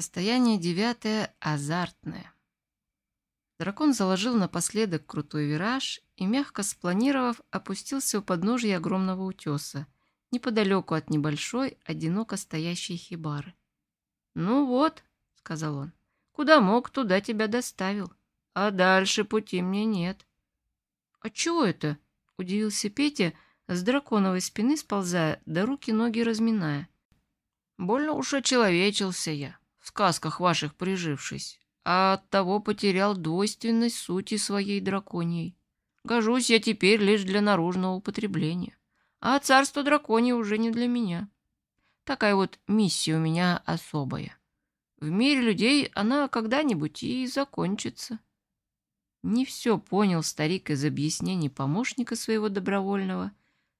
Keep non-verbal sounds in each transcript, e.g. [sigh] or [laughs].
Состояние девятое азартное. Дракон заложил напоследок крутой вираж и, мягко спланировав, опустился у подножия огромного утеса, неподалеку от небольшой, одиноко стоящей хибары. «Ну вот», — сказал он, — «куда мог, туда тебя доставил. А дальше пути мне нет». «А чего это?» — удивился Петя, с драконовой спины сползая, до руки ноги разминая. «Больно уж очеловечился я в сказках ваших прижившись, а оттого потерял двойственность сути своей драконьей. Гожусь я теперь лишь для наружного употребления, а царство драконье уже не для меня. Такая вот миссия у меня особая. В мире людей она когда-нибудь и закончится. Не все понял старик из объяснений помощника своего добровольного,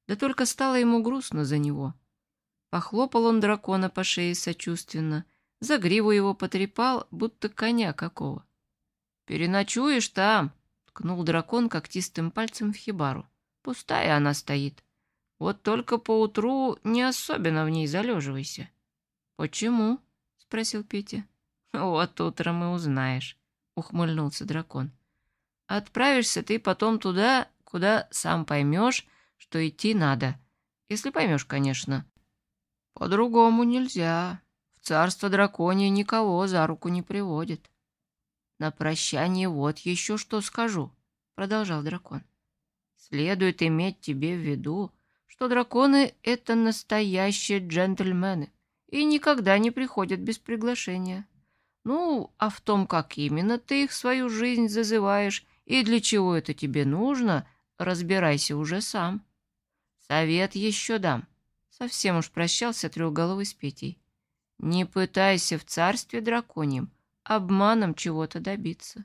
да только стало ему грустно за него. Похлопал он дракона по шее сочувственно — за гриву его потрепал, будто коня какого. «Переночуешь там!» — ткнул дракон когтистым пальцем в хибару. «Пустая она стоит. Вот только поутру не особенно в ней залеживайся». «Почему?» — спросил Петя. «Вот утром и узнаешь», — ухмыльнулся дракон. «Отправишься ты потом туда, куда сам поймешь, что идти надо. Если поймешь, конечно». «По-другому нельзя», Царство драконье никого за руку не приводит. На прощание вот еще что скажу, продолжал дракон. Следует иметь тебе в виду, что драконы — это настоящие джентльмены и никогда не приходят без приглашения. Ну, а в том, как именно ты их свою жизнь зазываешь и для чего это тебе нужно, разбирайся уже сам. Совет еще дам. Совсем уж прощался трехголовый с Петей. Не пытайся в царстве драконьем обманом чего-то добиться,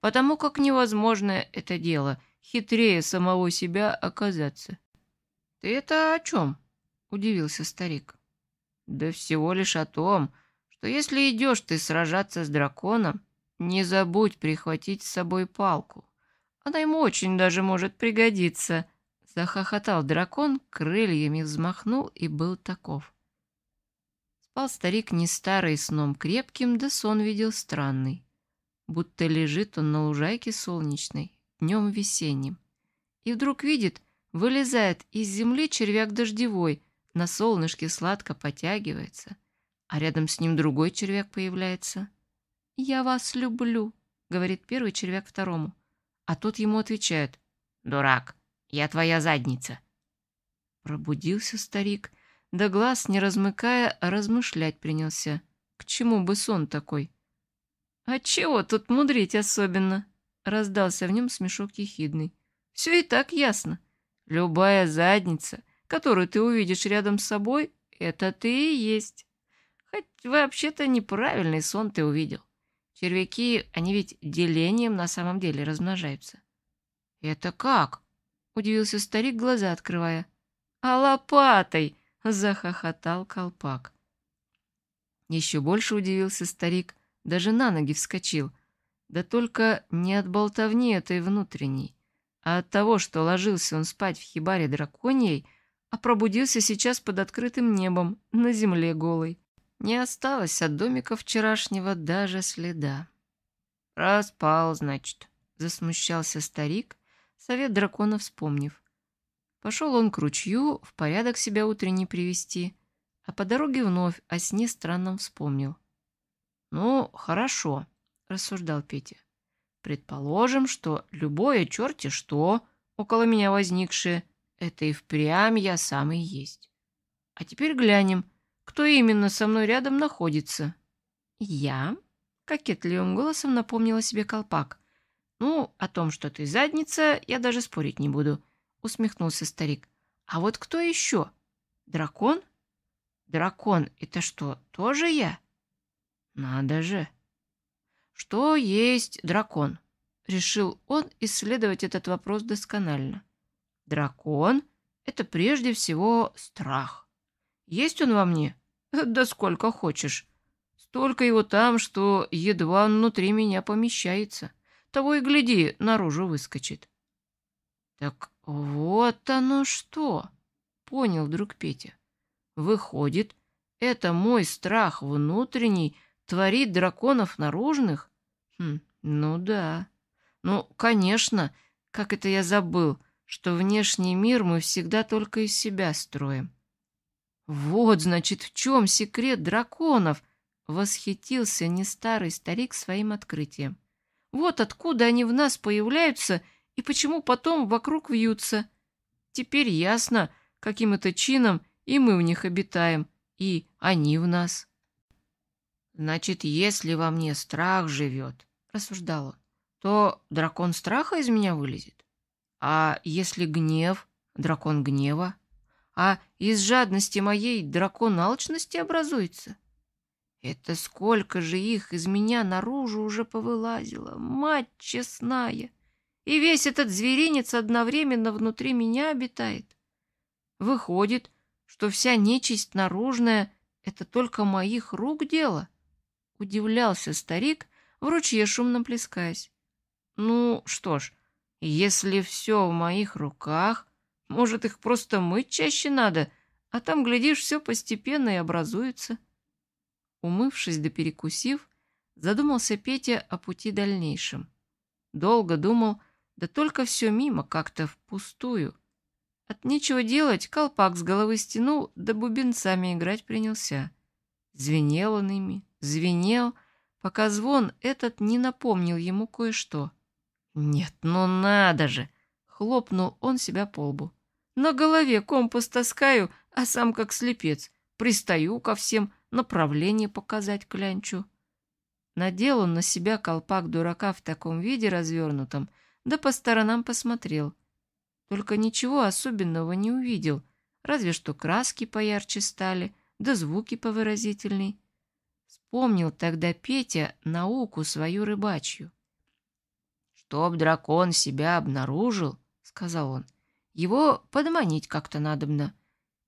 потому как невозможно это дело хитрее самого себя оказаться. «Ты это о чем?» — удивился старик. «Да всего лишь о том, что если идешь ты сражаться с драконом, не забудь прихватить с собой палку. Она ему очень даже может пригодиться», — захохотал дракон, крыльями взмахнул и был таков. Спал старик не старый, сном крепким, да сон видел странный. Будто лежит он на лужайке солнечной, днем весенним. И вдруг видит, вылезает из земли червяк дождевой, на солнышке сладко потягивается, а рядом с ним другой червяк появляется. «Я вас люблю», — говорит первый червяк второму. А тот ему отвечает. «Дурак, я твоя задница». Пробудился старик да глаз, не размыкая, размышлять принялся. К чему бы сон такой? «А чего тут мудрить особенно?» — раздался в нем смешок ехидный. «Все и так ясно. Любая задница, которую ты увидишь рядом с собой, это ты и есть. Хоть вообще-то неправильный сон ты увидел. Червяки, они ведь делением на самом деле размножаются». «Это как?» — удивился старик, глаза открывая. «А лопатой!» захохотал колпак. Еще больше удивился старик, даже на ноги вскочил. Да только не от болтовни этой внутренней, а от того, что ложился он спать в хибаре драконьей, а пробудился сейчас под открытым небом, на земле голой. Не осталось от домика вчерашнего даже следа. Распал, значит», — засмущался старик, совет дракона вспомнив. Пошел он к ручью, в порядок себя утренний привести, а по дороге вновь о сне странном вспомнил. «Ну, хорошо», — рассуждал Петя. «Предположим, что любое черти что, около меня возникшее, это и впрямь я сам и есть. А теперь глянем, кто именно со мной рядом находится». «Я?» — кокетливым голосом напомнила себе колпак. «Ну, о том, что ты задница, я даже спорить не буду» усмехнулся старик. А вот кто еще? Дракон? Дракон, это что, тоже я? Надо же. Что есть дракон? Решил он исследовать этот вопрос досконально. Дракон — это прежде всего страх. Есть он во мне? [laughs] Да сколько хочешь. Столько его там, что едва внутри меня помещается. Того и гляди, наружу выскочит. Так вот оно что, понял друг Петя. Выходит, это мой страх внутренний творит драконов наружных? Хм, ну да. Ну, конечно, как это я забыл, что внешний мир мы всегда только из себя строим. Вот, значит, в чем секрет драконов, восхитился нестарый старик своим открытием. Вот откуда они в нас появляются — и почему потом вокруг вьются. Теперь ясно, каким это чином и мы в них обитаем, и они в нас. «Значит, если во мне страх живет», — рассуждал он, — «то дракон страха из меня вылезет. А если гнев, дракон гнева, а из жадности моей дракон алчности образуется. Это сколько же их из меня наружу уже повылазило, мать честная!» и весь этот зверинец одновременно внутри меня обитает. Выходит, что вся нечисть наружная — это только моих рук дело. Удивлялся старик, в ручье шумно плескаясь. Ну что ж, если все в моих руках, может, их просто мыть чаще надо, а там, глядишь, все постепенно и образуется. Умывшись да перекусив, задумался Петя о пути дальнейшем. Долго думал, да только все мимо, как-то впустую. От нечего делать колпак с головы стянул, да бубенцами играть принялся. Звенел он ими, звенел, пока звон этот не напомнил ему кое-что. «Нет, ну надо же!» — хлопнул он себя по лбу. «На голове компас таскаю, а сам как слепец. Пристаю ко всем, направление показать клянчу». Надел он на себя колпак дурака в таком виде развернутом — да по сторонам посмотрел. Только ничего особенного не увидел, разве что краски поярче стали, да звуки повыразительней. Вспомнил тогда Петя науку свою рыбачью. «Чтоб дракон себя обнаружил, — сказал он, — его подманить как-то надобно.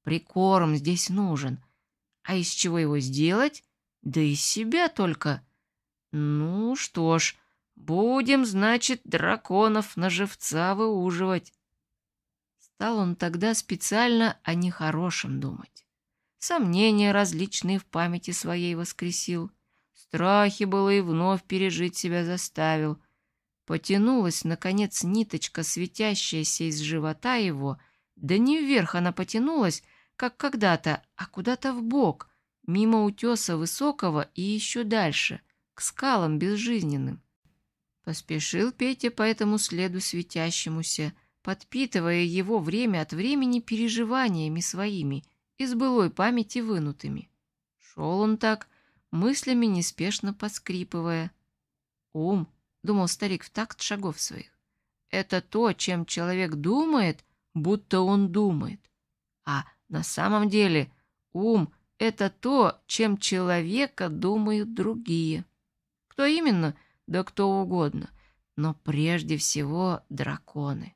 Прикорм здесь нужен. А из чего его сделать? Да из себя только. Ну что ж, — Будем, значит, драконов на живца выуживать. Стал он тогда специально о нехорошем думать. Сомнения различные в памяти своей воскресил. Страхи было и вновь пережить себя заставил. Потянулась, наконец, ниточка, светящаяся из живота его. Да не вверх она потянулась, как когда-то, а куда-то в бок, мимо утеса высокого и еще дальше, к скалам безжизненным. Поспешил Петя по этому следу светящемуся, подпитывая его время от времени переживаниями своими, из былой памяти вынутыми. Шел он так, мыслями неспешно поскрипывая. «Ум», — думал старик в такт шагов своих, — «это то, чем человек думает, будто он думает. А на самом деле ум — это то, чем человека думают другие. Кто именно — да кто угодно, но прежде всего драконы.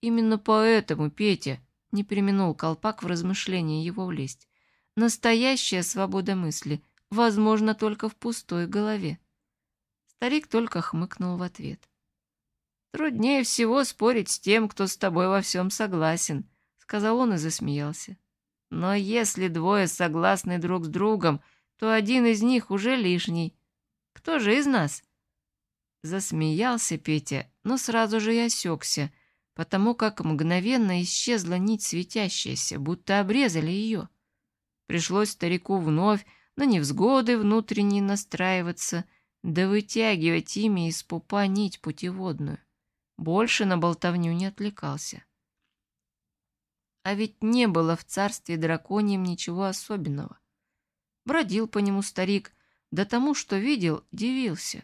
Именно поэтому Петя не применил колпак в размышление его влезть. Настоящая свобода мысли возможна только в пустой голове. Старик только хмыкнул в ответ. «Труднее всего спорить с тем, кто с тобой во всем согласен», — сказал он и засмеялся. «Но если двое согласны друг с другом, то один из них уже лишний, кто же из нас?» Засмеялся Петя, но сразу же и осекся, потому как мгновенно исчезла нить светящаяся, будто обрезали ее. Пришлось старику вновь на невзгоды внутренне настраиваться, да вытягивать ими из пупа нить путеводную. Больше на болтовню не отвлекался. А ведь не было в царстве драконьем ничего особенного. Бродил по нему старик, да тому, что видел, дивился.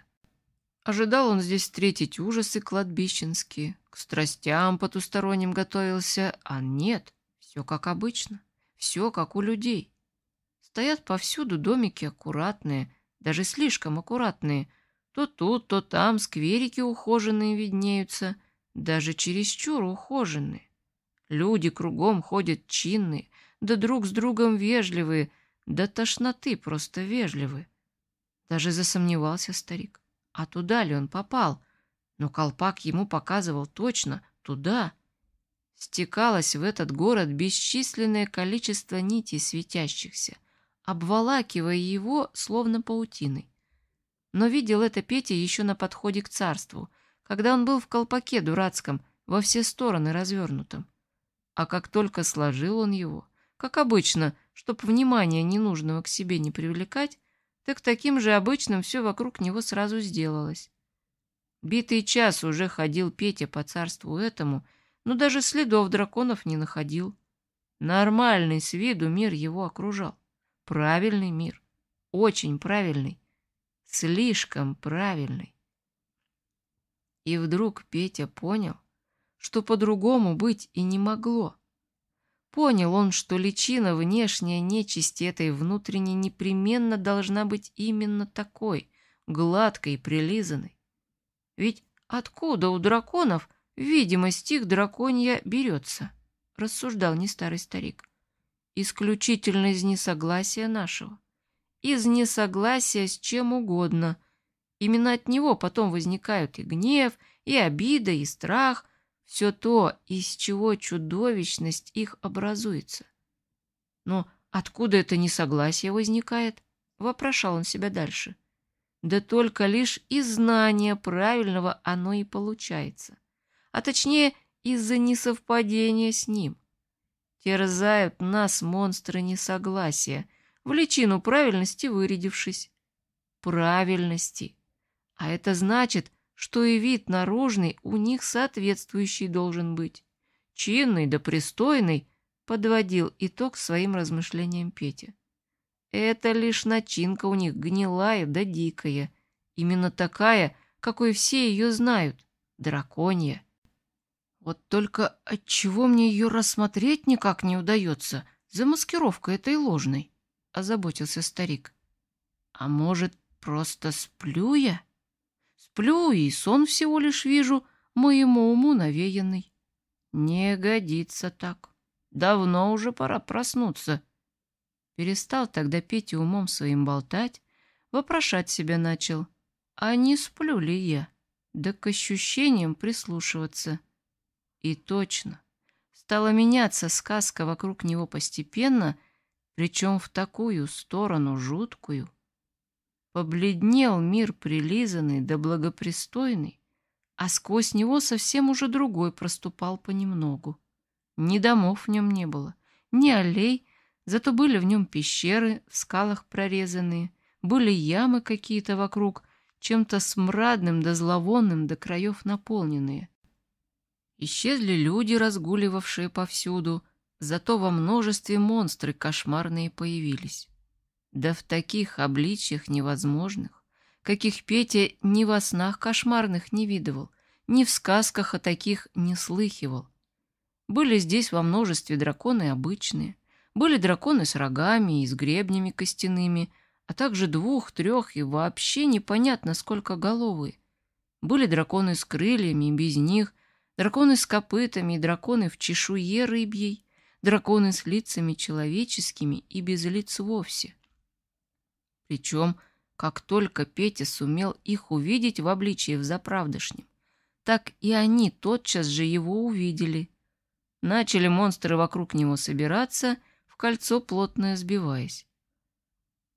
Ожидал он здесь встретить ужасы кладбищенские, к страстям потусторонним готовился, а нет, все как обычно, все как у людей. Стоят повсюду домики аккуратные, даже слишком аккуратные, то тут, то там скверики ухоженные виднеются, даже чересчур ухоженные. Люди кругом ходят чинные, да друг с другом вежливые, да тошноты просто вежливые. Даже засомневался старик. А туда ли он попал? Но колпак ему показывал точно туда. Стекалось в этот город бесчисленное количество нитей светящихся, обволакивая его, словно паутиной. Но видел это Петя еще на подходе к царству, когда он был в колпаке дурацком, во все стороны развернутом. А как только сложил он его, как обычно, чтоб внимания ненужного к себе не привлекать, так таким же обычным все вокруг него сразу сделалось. Битый час уже ходил Петя по царству этому, но даже следов драконов не находил. Нормальный с виду мир его окружал. Правильный мир. Очень правильный. Слишком правильный. И вдруг Петя понял, что по-другому быть и не могло. Понял он, что личина внешняя нечисти этой внутренней непременно должна быть именно такой, гладкой и прилизанной. Ведь откуда у драконов видимость их драконья берется? Рассуждал не старый старик. Исключительно из несогласия нашего. Из несогласия с чем угодно. Именно от него потом возникают и гнев, и обида, и страх, все то, из чего чудовищность их образуется. Но откуда это несогласие возникает? Вопрошал он себя дальше. Да только лишь из знания правильного оно и получается. А точнее, из-за несовпадения с ним. Терзают нас монстры несогласия, в личину правильности вырядившись. Правильности. А это значит, что и вид наружный у них соответствующий должен быть. Чинный да пристойный, подводил итог своим размышлениям Петя. Это лишь начинка у них гнилая да дикая, именно такая, какой все ее знают, драконья. Вот только отчего мне ее рассмотреть никак не удается, за маскировкой этой ложной, озаботился старик. А может, просто сплю я? Сплю и сон всего лишь вижу, моему уму навеянный. Не годится так. Давно уже пора проснуться. Перестал тогда и умом своим болтать, вопрошать себя начал. А не сплю ли я? Да к ощущениям прислушиваться. И точно. Стала меняться сказка вокруг него постепенно, причем в такую сторону жуткую, Побледнел мир прилизанный да благопристойный, а сквозь него совсем уже другой проступал понемногу. Ни домов в нем не было, ни аллей, зато были в нем пещеры, в скалах прорезанные, были ямы какие-то вокруг, чем-то смрадным да зловонным до краев наполненные. Исчезли люди, разгуливавшие повсюду, зато во множестве монстры кошмарные появились. Да в таких обличьях невозможных, каких Петя ни во снах кошмарных не видывал, ни в сказках о таких не слыхивал. Были здесь во множестве драконы обычные, были драконы с рогами и с гребнями костяными, а также двух, трех и вообще непонятно сколько головы. Были драконы с крыльями и без них, драконы с копытами и драконы в чешуе рыбьей, драконы с лицами человеческими и без лиц вовсе. Причем, как только Петя сумел их увидеть в обличии взаправдышнем, так и они тотчас же его увидели. Начали монстры вокруг него собираться, в кольцо плотно сбиваясь.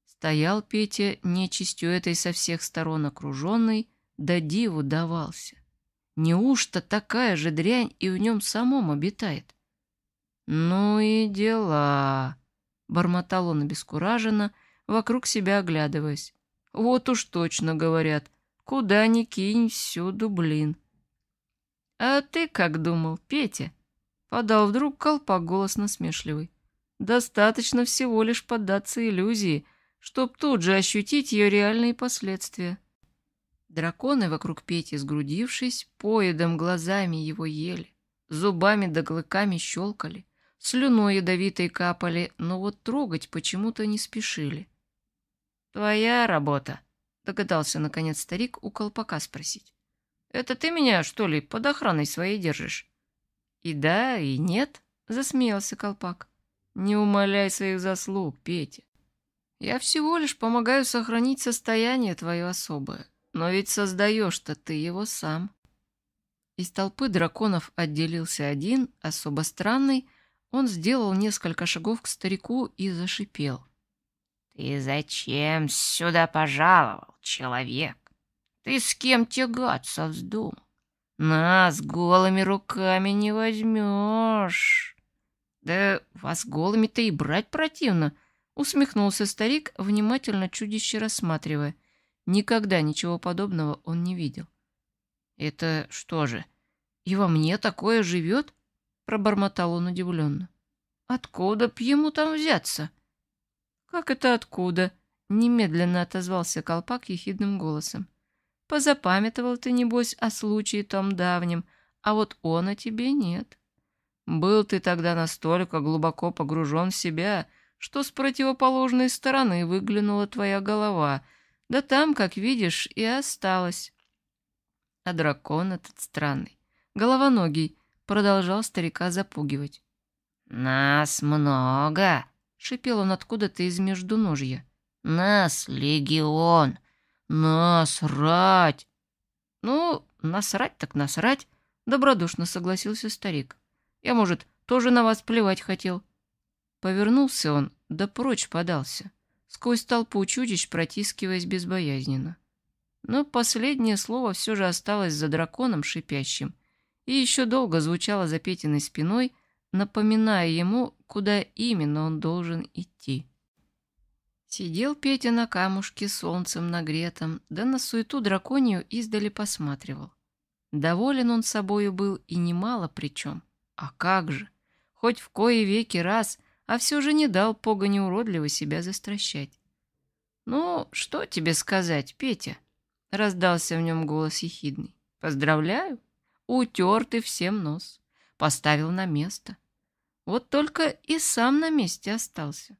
Стоял Петя, нечистью этой со всех сторон окруженный, да диву давался. Неужто такая же дрянь и в нем самом обитает? «Ну и дела!» — бормотал он обескураженно, — вокруг себя оглядываясь. «Вот уж точно, — говорят, — куда ни кинь, всюду блин». «А ты как думал, Петя?» — подал вдруг колпак голос насмешливый. «Достаточно всего лишь поддаться иллюзии, чтоб тут же ощутить ее реальные последствия». Драконы вокруг Пети, сгрудившись, поедом глазами его ели, зубами да клыками щелкали, слюной ядовитой капали, но вот трогать почему-то не спешили. «Твоя работа», — догадался, наконец, старик у колпака спросить. «Это ты меня, что ли, под охраной своей держишь?» «И да, и нет», — засмеялся колпак. «Не умоляй своих заслуг, Петя. Я всего лишь помогаю сохранить состояние твое особое, но ведь создаешь-то ты его сам». Из толпы драконов отделился один, особо странный. Он сделал несколько шагов к старику и зашипел. «Ты зачем сюда пожаловал, человек? Ты с кем тягаться вздумал? Нас голыми руками не возьмешь!» «Да вас голыми-то и брать противно!» — усмехнулся старик, внимательно чудище рассматривая. Никогда ничего подобного он не видел. «Это что же, и во мне такое живет?» — пробормотал он удивленно. «Откуда б ему там взяться?» «Как это откуда?» — немедленно отозвался колпак ехидным голосом. «Позапамятовал ты, небось, о случае том давнем, а вот он о тебе нет. Был ты тогда настолько глубоко погружен в себя, что с противоположной стороны выглянула твоя голова, да там, как видишь, и осталась». А дракон этот странный, головоногий, продолжал старика запугивать. «Нас много!» шипел он откуда-то из междуножья. «Нас, легион! Насрать!» «Ну, насрать так насрать!» — добродушно согласился старик. «Я, может, тоже на вас плевать хотел». Повернулся он, да прочь подался, сквозь толпу чудищ протискиваясь безбоязненно. Но последнее слово все же осталось за драконом шипящим и еще долго звучало за Петиной спиной — напоминая ему, куда именно он должен идти. Сидел Петя на камушке, солнцем нагретом, да на суету драконию издали посматривал. Доволен он собою был и немало причем. А как же! Хоть в кое веки раз, а все же не дал погони уродливо себя застращать. «Ну, что тебе сказать, Петя?» — раздался в нем голос ехидный. «Поздравляю! Утер ты всем нос, поставил на место. Вот только и сам на месте остался.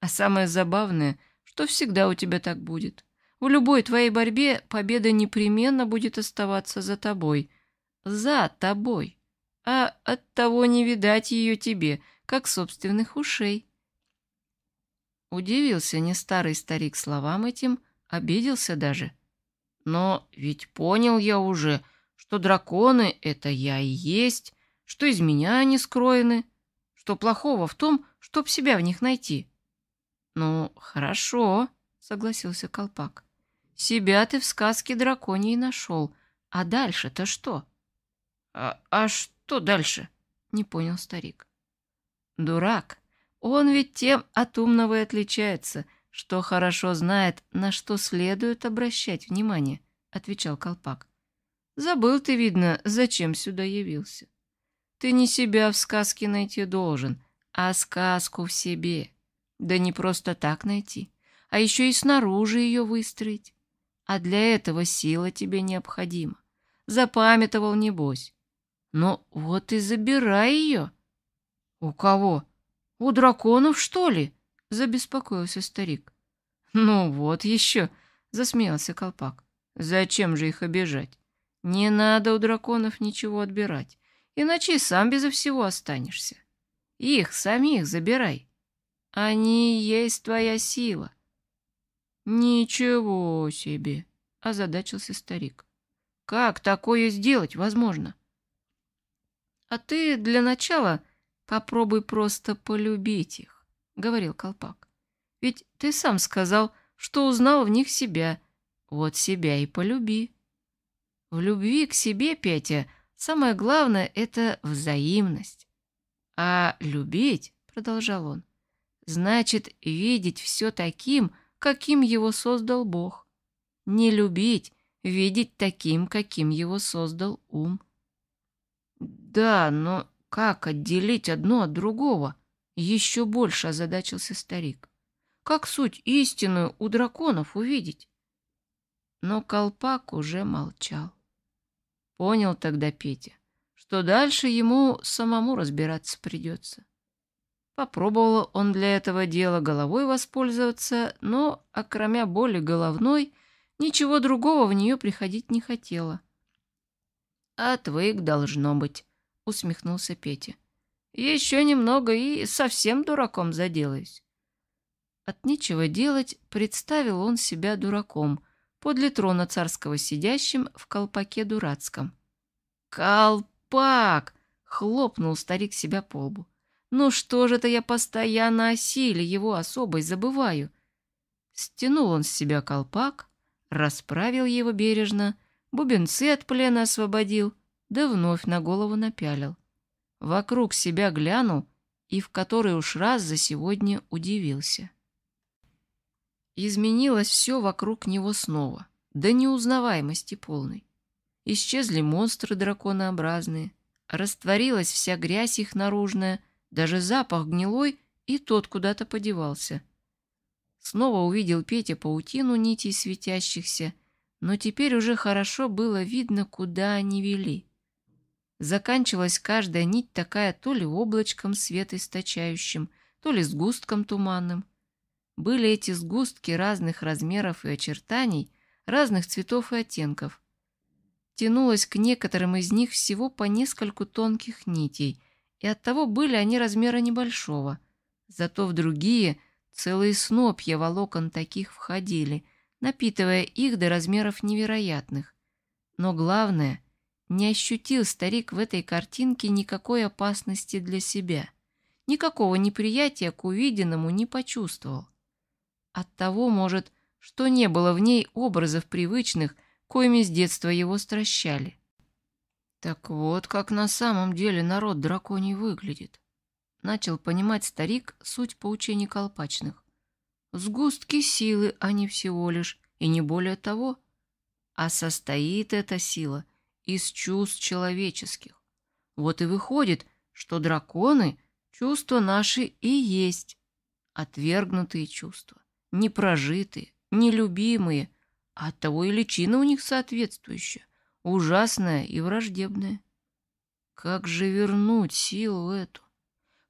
А самое забавное, что всегда у тебя так будет. В любой твоей борьбе победа непременно будет оставаться за тобой. За тобой. А от того не видать ее тебе, как собственных ушей. Удивился не старый старик словам этим, обиделся даже. Но ведь понял я уже, что драконы — это я и есть, что из меня они скроены. Что плохого в том, чтоб себя в них найти? Ну, хорошо, согласился колпак. Себя ты в сказке драконьей нашел. А дальше-то что? а, а что дальше? Не понял старик. Дурак. Он ведь тем от умного и отличается, что хорошо знает, на что следует обращать внимание, отвечал колпак. Забыл ты, видно, зачем сюда явился. Ты не себя в сказке найти должен, а сказку в себе. Да не просто так найти, а еще и снаружи ее выстроить. А для этого сила тебе необходима. Запамятовал, небось. Но ну вот и забирай ее. У кого? У драконов, что ли? Забеспокоился старик. Ну вот еще, засмеялся колпак. Зачем же их обижать? Не надо у драконов ничего отбирать. Иначе сам безо всего останешься. Их самих забирай. Они есть твоя сила. Ничего себе, озадачился старик. Как такое сделать возможно? А ты для начала попробуй просто полюбить их, говорил колпак. Ведь ты сам сказал, что узнал в них себя. Вот себя и полюби. В любви к себе, Петя, Самое главное — это взаимность. А любить, — продолжал он, — значит видеть все таким, каким его создал Бог. Не любить — видеть таким, каким его создал ум. Да, но как отделить одно от другого? Еще больше озадачился старик. Как суть истинную у драконов увидеть? Но колпак уже молчал. Понял тогда Петя, что дальше ему самому разбираться придется. Попробовал он для этого дела головой воспользоваться, но, окромя боли головной, ничего другого в нее приходить не хотела. А «Отвык, должно быть», — усмехнулся Петя. «Еще немного и совсем дураком заделаюсь». От нечего делать представил он себя дураком — подле трона царского сидящим в колпаке дурацком. «Колпак!» — хлопнул старик себя по лбу. «Ну что же это я постоянно о силе его особой забываю?» Стянул он с себя колпак, расправил его бережно, бубенцы от плена освободил, да вновь на голову напялил. Вокруг себя глянул и в который уж раз за сегодня удивился. Изменилось все вокруг него снова, до неузнаваемости полной. Исчезли монстры драконообразные, растворилась вся грязь их наружная, даже запах гнилой, и тот куда-то подевался. Снова увидел Петя паутину нитей светящихся, но теперь уже хорошо было видно, куда они вели. Заканчивалась каждая нить такая то ли облачком свет источающим, то ли сгустком туманным — были эти сгустки разных размеров и очертаний, разных цветов и оттенков. Тянулось к некоторым из них всего по нескольку тонких нитей, и оттого были они размера небольшого. Зато в другие целые снопья волокон таких входили, напитывая их до размеров невероятных. Но главное, не ощутил старик в этой картинке никакой опасности для себя. Никакого неприятия к увиденному не почувствовал. От того, может, что не было в ней образов привычных, коими с детства его стращали. Так вот, как на самом деле народ драконий выглядит. Начал понимать старик суть поучений колпачных. Сгустки силы они а всего лишь, и не более того. А состоит эта сила из чувств человеческих. Вот и выходит, что драконы — чувства наши и есть отвергнутые чувства непрожитые, нелюбимые, а оттого и личина у них соответствующая, ужасная и враждебная. Как же вернуть силу эту?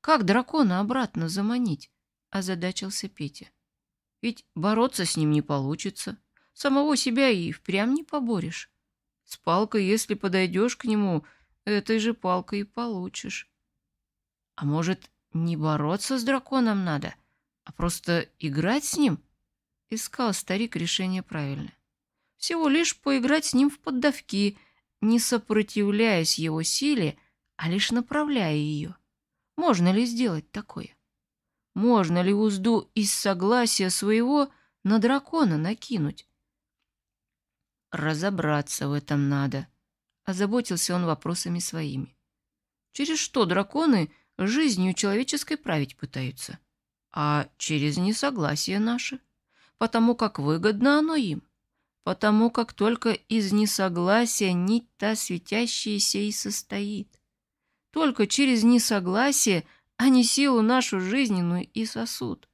Как дракона обратно заманить? Озадачился Петя. Ведь бороться с ним не получится. Самого себя и впрямь не поборешь. С палкой, если подойдешь к нему, этой же палкой и получишь. А может, не бороться с драконом надо, а просто играть с ним, искал старик решение правильное. Всего лишь поиграть с ним в поддавки, не сопротивляясь его силе, а лишь направляя ее. Можно ли сделать такое? Можно ли узду из согласия своего на дракона накинуть? Разобраться в этом надо. Озаботился он вопросами своими. Через что драконы жизнью человеческой править пытаются? а через несогласие наше, потому как выгодно оно им, потому как только из несогласия нить та светящаяся и состоит. Только через несогласие они силу нашу жизненную и сосуд.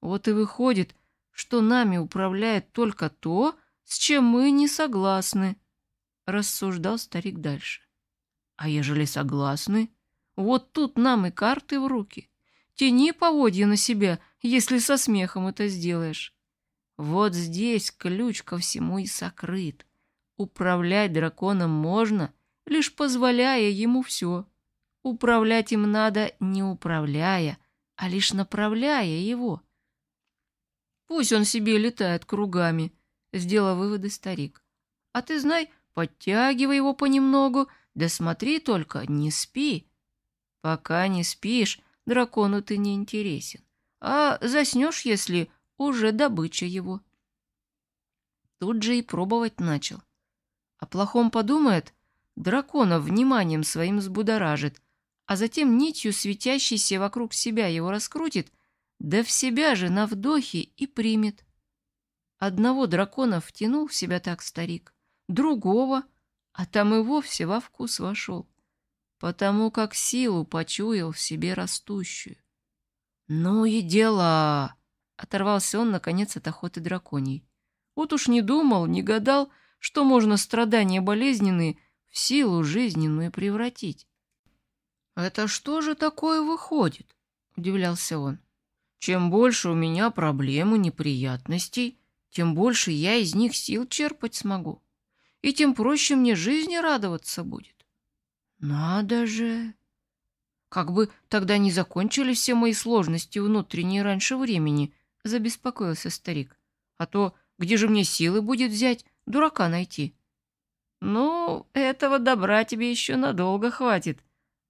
Вот и выходит, что нами управляет только то, с чем мы не согласны, рассуждал старик дальше. А ежели согласны, вот тут нам и карты в руки — Тяни поводья на себя, если со смехом это сделаешь. Вот здесь ключ ко всему и сокрыт. Управлять драконом можно, лишь позволяя ему все. Управлять им надо не управляя, а лишь направляя его. Пусть он себе летает кругами, сделал выводы старик. А ты знай, подтягивай его понемногу, да смотри только, не спи. Пока не спишь, дракону ты не интересен. А заснешь, если уже добыча его. Тут же и пробовать начал. О плохом подумает, дракона вниманием своим взбудоражит, а затем нитью светящейся вокруг себя его раскрутит, да в себя же на вдохе и примет. Одного дракона втянул в себя так старик, другого, а там и вовсе во вкус вошел потому как силу почуял в себе растущую. «Ну и дела!» — оторвался он, наконец, от охоты драконий. «Вот уж не думал, не гадал, что можно страдания болезненные в силу жизненную превратить». «Это что же такое выходит?» — удивлялся он. «Чем больше у меня проблем и неприятностей, тем больше я из них сил черпать смогу, и тем проще мне жизни радоваться будет. Надо же! Как бы тогда не закончились все мои сложности внутренние раньше времени, забеспокоился старик. А то где же мне силы будет взять, дурака найти? Ну, этого добра тебе еще надолго хватит.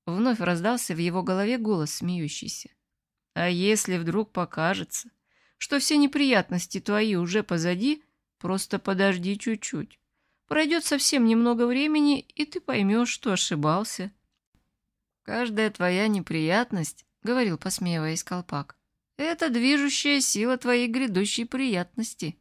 Вновь раздался в его голове голос смеющийся. А если вдруг покажется, что все неприятности твои уже позади, просто подожди чуть-чуть. Пройдет совсем немного времени, и ты поймешь, что ошибался. «Каждая твоя неприятность», — говорил, посмеиваясь колпак, — «это движущая сила твоей грядущей приятности.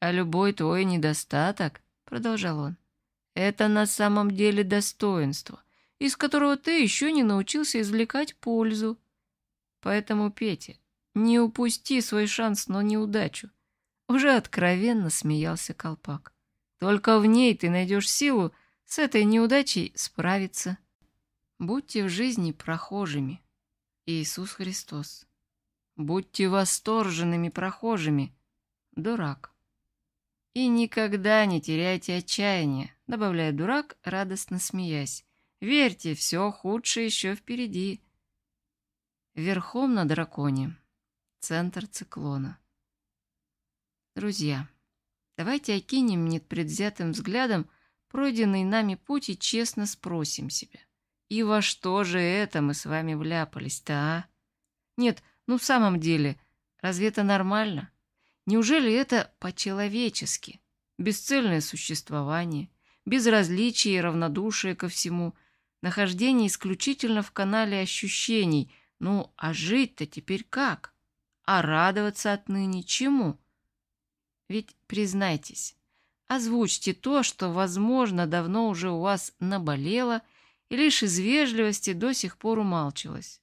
А любой твой недостаток», — продолжал он, — «это на самом деле достоинство, из которого ты еще не научился извлекать пользу. Поэтому, Петя, не упусти свой шанс на неудачу». Уже откровенно смеялся колпак. Только в ней ты найдешь силу с этой неудачей справиться. Будьте в жизни прохожими. Иисус Христос. Будьте восторженными прохожими. Дурак. И никогда не теряйте отчаяния, добавляя дурак, радостно смеясь. Верьте, все худшее еще впереди. Верхом на драконе. Центр циклона. Друзья. Давайте окинем непредвзятым взглядом пройденный нами путь и честно спросим себя. И во что же это мы с вами вляпались-то, а? Нет, ну в самом деле, разве это нормально? Неужели это по-человечески? Бесцельное существование, безразличие и равнодушие ко всему, нахождение исключительно в канале ощущений. Ну, а жить-то теперь как? А радоваться отныне чему? Ведь Признайтесь, озвучьте то, что, возможно, давно уже у вас наболело и лишь из вежливости до сих пор умалчивалось.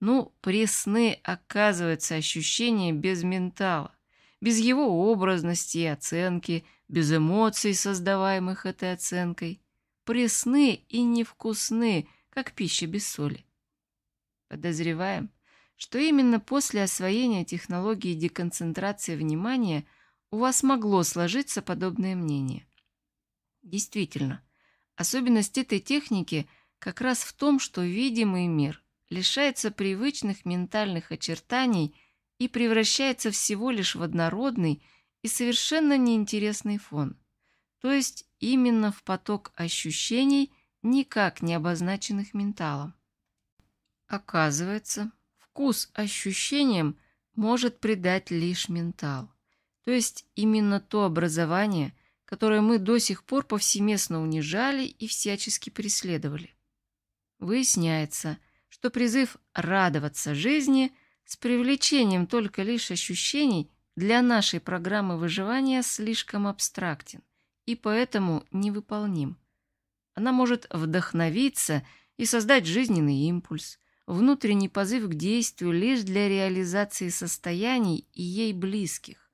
Ну, пресны, оказывается, ощущения без ментала, без его образности и оценки, без эмоций, создаваемых этой оценкой. Пресны и невкусны, как пища без соли. Подозреваем, что именно после освоения технологии деконцентрации внимания – у вас могло сложиться подобное мнение. Действительно, особенность этой техники как раз в том, что видимый мир лишается привычных ментальных очертаний и превращается всего лишь в однородный и совершенно неинтересный фон, то есть именно в поток ощущений, никак не обозначенных менталом. Оказывается, вкус ощущениям может придать лишь ментал. То есть именно то образование, которое мы до сих пор повсеместно унижали и всячески преследовали. Выясняется, что призыв «радоваться жизни» с привлечением только лишь ощущений для нашей программы выживания слишком абстрактен и поэтому невыполним. Она может вдохновиться и создать жизненный импульс, внутренний позыв к действию лишь для реализации состояний и ей близких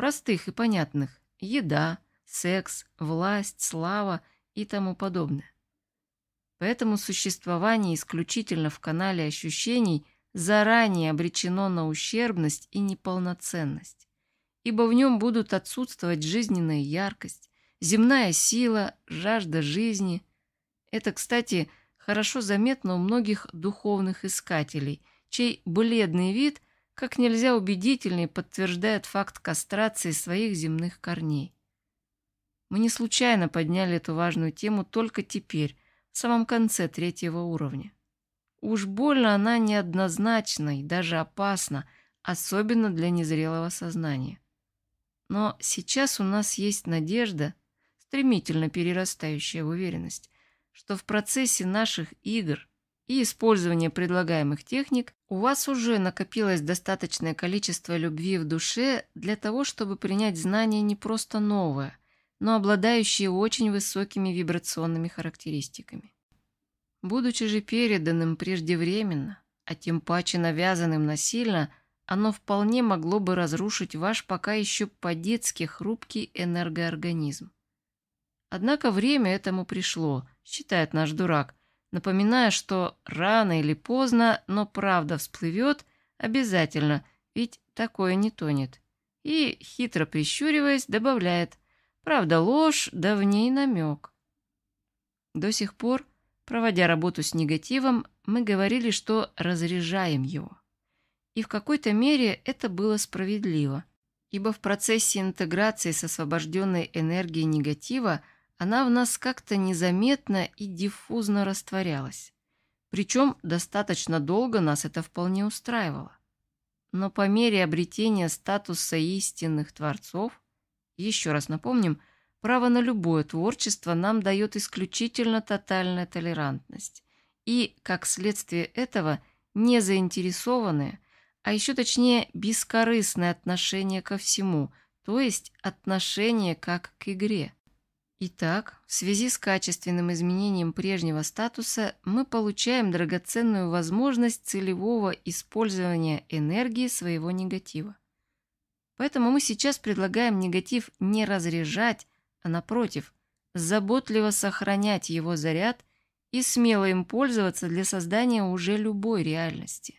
простых и понятных – еда, секс, власть, слава и тому подобное. Поэтому существование исключительно в канале ощущений заранее обречено на ущербность и неполноценность, ибо в нем будут отсутствовать жизненная яркость, земная сила, жажда жизни. Это, кстати, хорошо заметно у многих духовных искателей, чей бледный вид – как нельзя убедительнее подтверждает факт кастрации своих земных корней. Мы не случайно подняли эту важную тему только теперь, в самом конце третьего уровня. Уж больно она неоднозначна и даже опасна, особенно для незрелого сознания. Но сейчас у нас есть надежда, стремительно перерастающая в уверенность, что в процессе наших игр и использования предлагаемых техник, у вас уже накопилось достаточное количество любви в душе для того, чтобы принять знания не просто новое, но обладающие очень высокими вибрационными характеристиками. Будучи же переданным преждевременно, а тем паче навязанным насильно, оно вполне могло бы разрушить ваш пока еще по-детски хрупкий энергоорганизм. Однако время этому пришло, считает наш дурак, напоминая, что рано или поздно, но правда всплывет обязательно, ведь такое не тонет. И, хитро прищуриваясь, добавляет «Правда ложь, да в ней намек». До сих пор, проводя работу с негативом, мы говорили, что разряжаем его. И в какой-то мере это было справедливо, ибо в процессе интеграции с освобожденной энергией негатива – она в нас как-то незаметно и диффузно растворялась. Причем достаточно долго нас это вполне устраивало. Но по мере обретения статуса истинных творцов, еще раз напомним, право на любое творчество нам дает исключительно тотальная толерантность. И, как следствие этого, незаинтересованное, а еще точнее бескорыстное отношение ко всему, то есть отношение как к игре – Итак, в связи с качественным изменением прежнего статуса мы получаем драгоценную возможность целевого использования энергии своего негатива. Поэтому мы сейчас предлагаем негатив не разряжать, а напротив, заботливо сохранять его заряд и смело им пользоваться для создания уже любой реальности.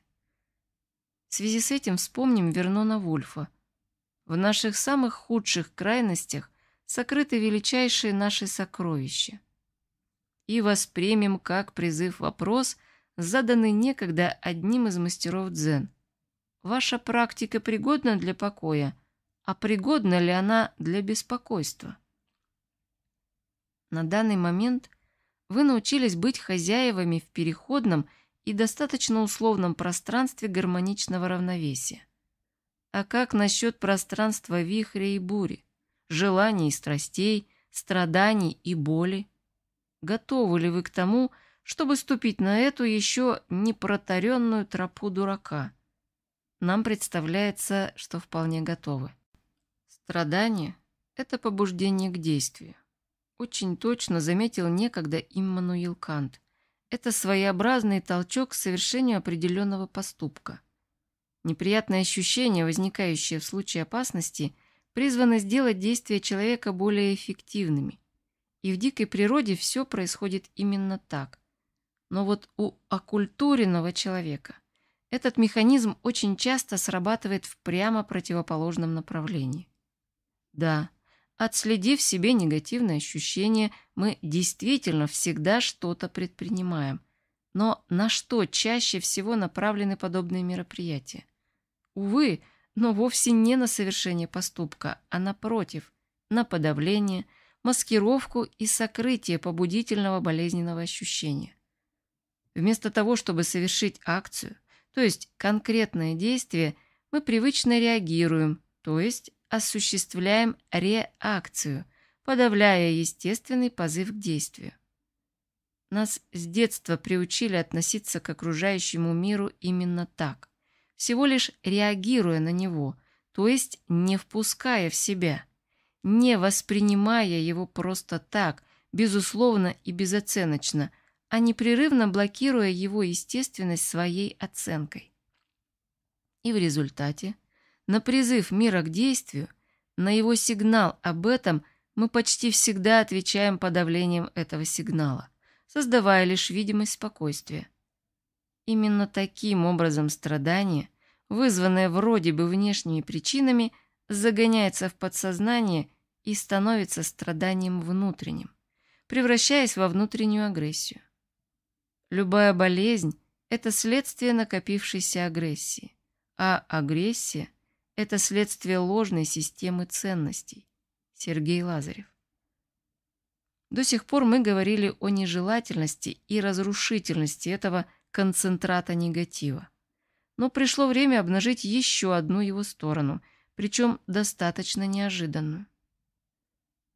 В связи с этим вспомним Вернона Вульфа. В наших самых худших крайностях сокрыты величайшие наши сокровища. И воспримем как призыв вопрос, заданный некогда одним из мастеров дзен. Ваша практика пригодна для покоя, а пригодна ли она для беспокойства? На данный момент вы научились быть хозяевами в переходном и достаточно условном пространстве гармоничного равновесия. А как насчет пространства вихря и бури? желаний и страстей, страданий и боли? Готовы ли вы к тому, чтобы ступить на эту еще непротаренную тропу дурака? Нам представляется, что вполне готовы. Страдание – это побуждение к действию. Очень точно заметил некогда Иммануил Кант. Это своеобразный толчок к совершению определенного поступка. Неприятное ощущение, возникающее в случае опасности – призвана сделать действия человека более эффективными. И в дикой природе все происходит именно так. Но вот у окультуренного человека этот механизм очень часто срабатывает в прямо противоположном направлении. Да, отследив себе негативное ощущение, мы действительно всегда что-то предпринимаем. Но на что чаще всего направлены подобные мероприятия? Увы, но вовсе не на совершение поступка, а напротив, на подавление, маскировку и сокрытие побудительного болезненного ощущения. Вместо того, чтобы совершить акцию, то есть конкретное действие, мы привычно реагируем, то есть осуществляем реакцию, подавляя естественный позыв к действию. Нас с детства приучили относиться к окружающему миру именно так всего лишь реагируя на него, то есть не впуская в себя, не воспринимая его просто так, безусловно и безоценочно, а непрерывно блокируя его естественность своей оценкой. И в результате, на призыв мира к действию, на его сигнал об этом мы почти всегда отвечаем подавлением этого сигнала, создавая лишь видимость спокойствия – Именно таким образом страдание, вызванное вроде бы внешними причинами, загоняется в подсознание и становится страданием внутренним, превращаясь во внутреннюю агрессию. Любая болезнь – это следствие накопившейся агрессии, а агрессия – это следствие ложной системы ценностей. Сергей Лазарев. До сих пор мы говорили о нежелательности и разрушительности этого – концентрата негатива. Но пришло время обнажить еще одну его сторону, причем достаточно неожиданную.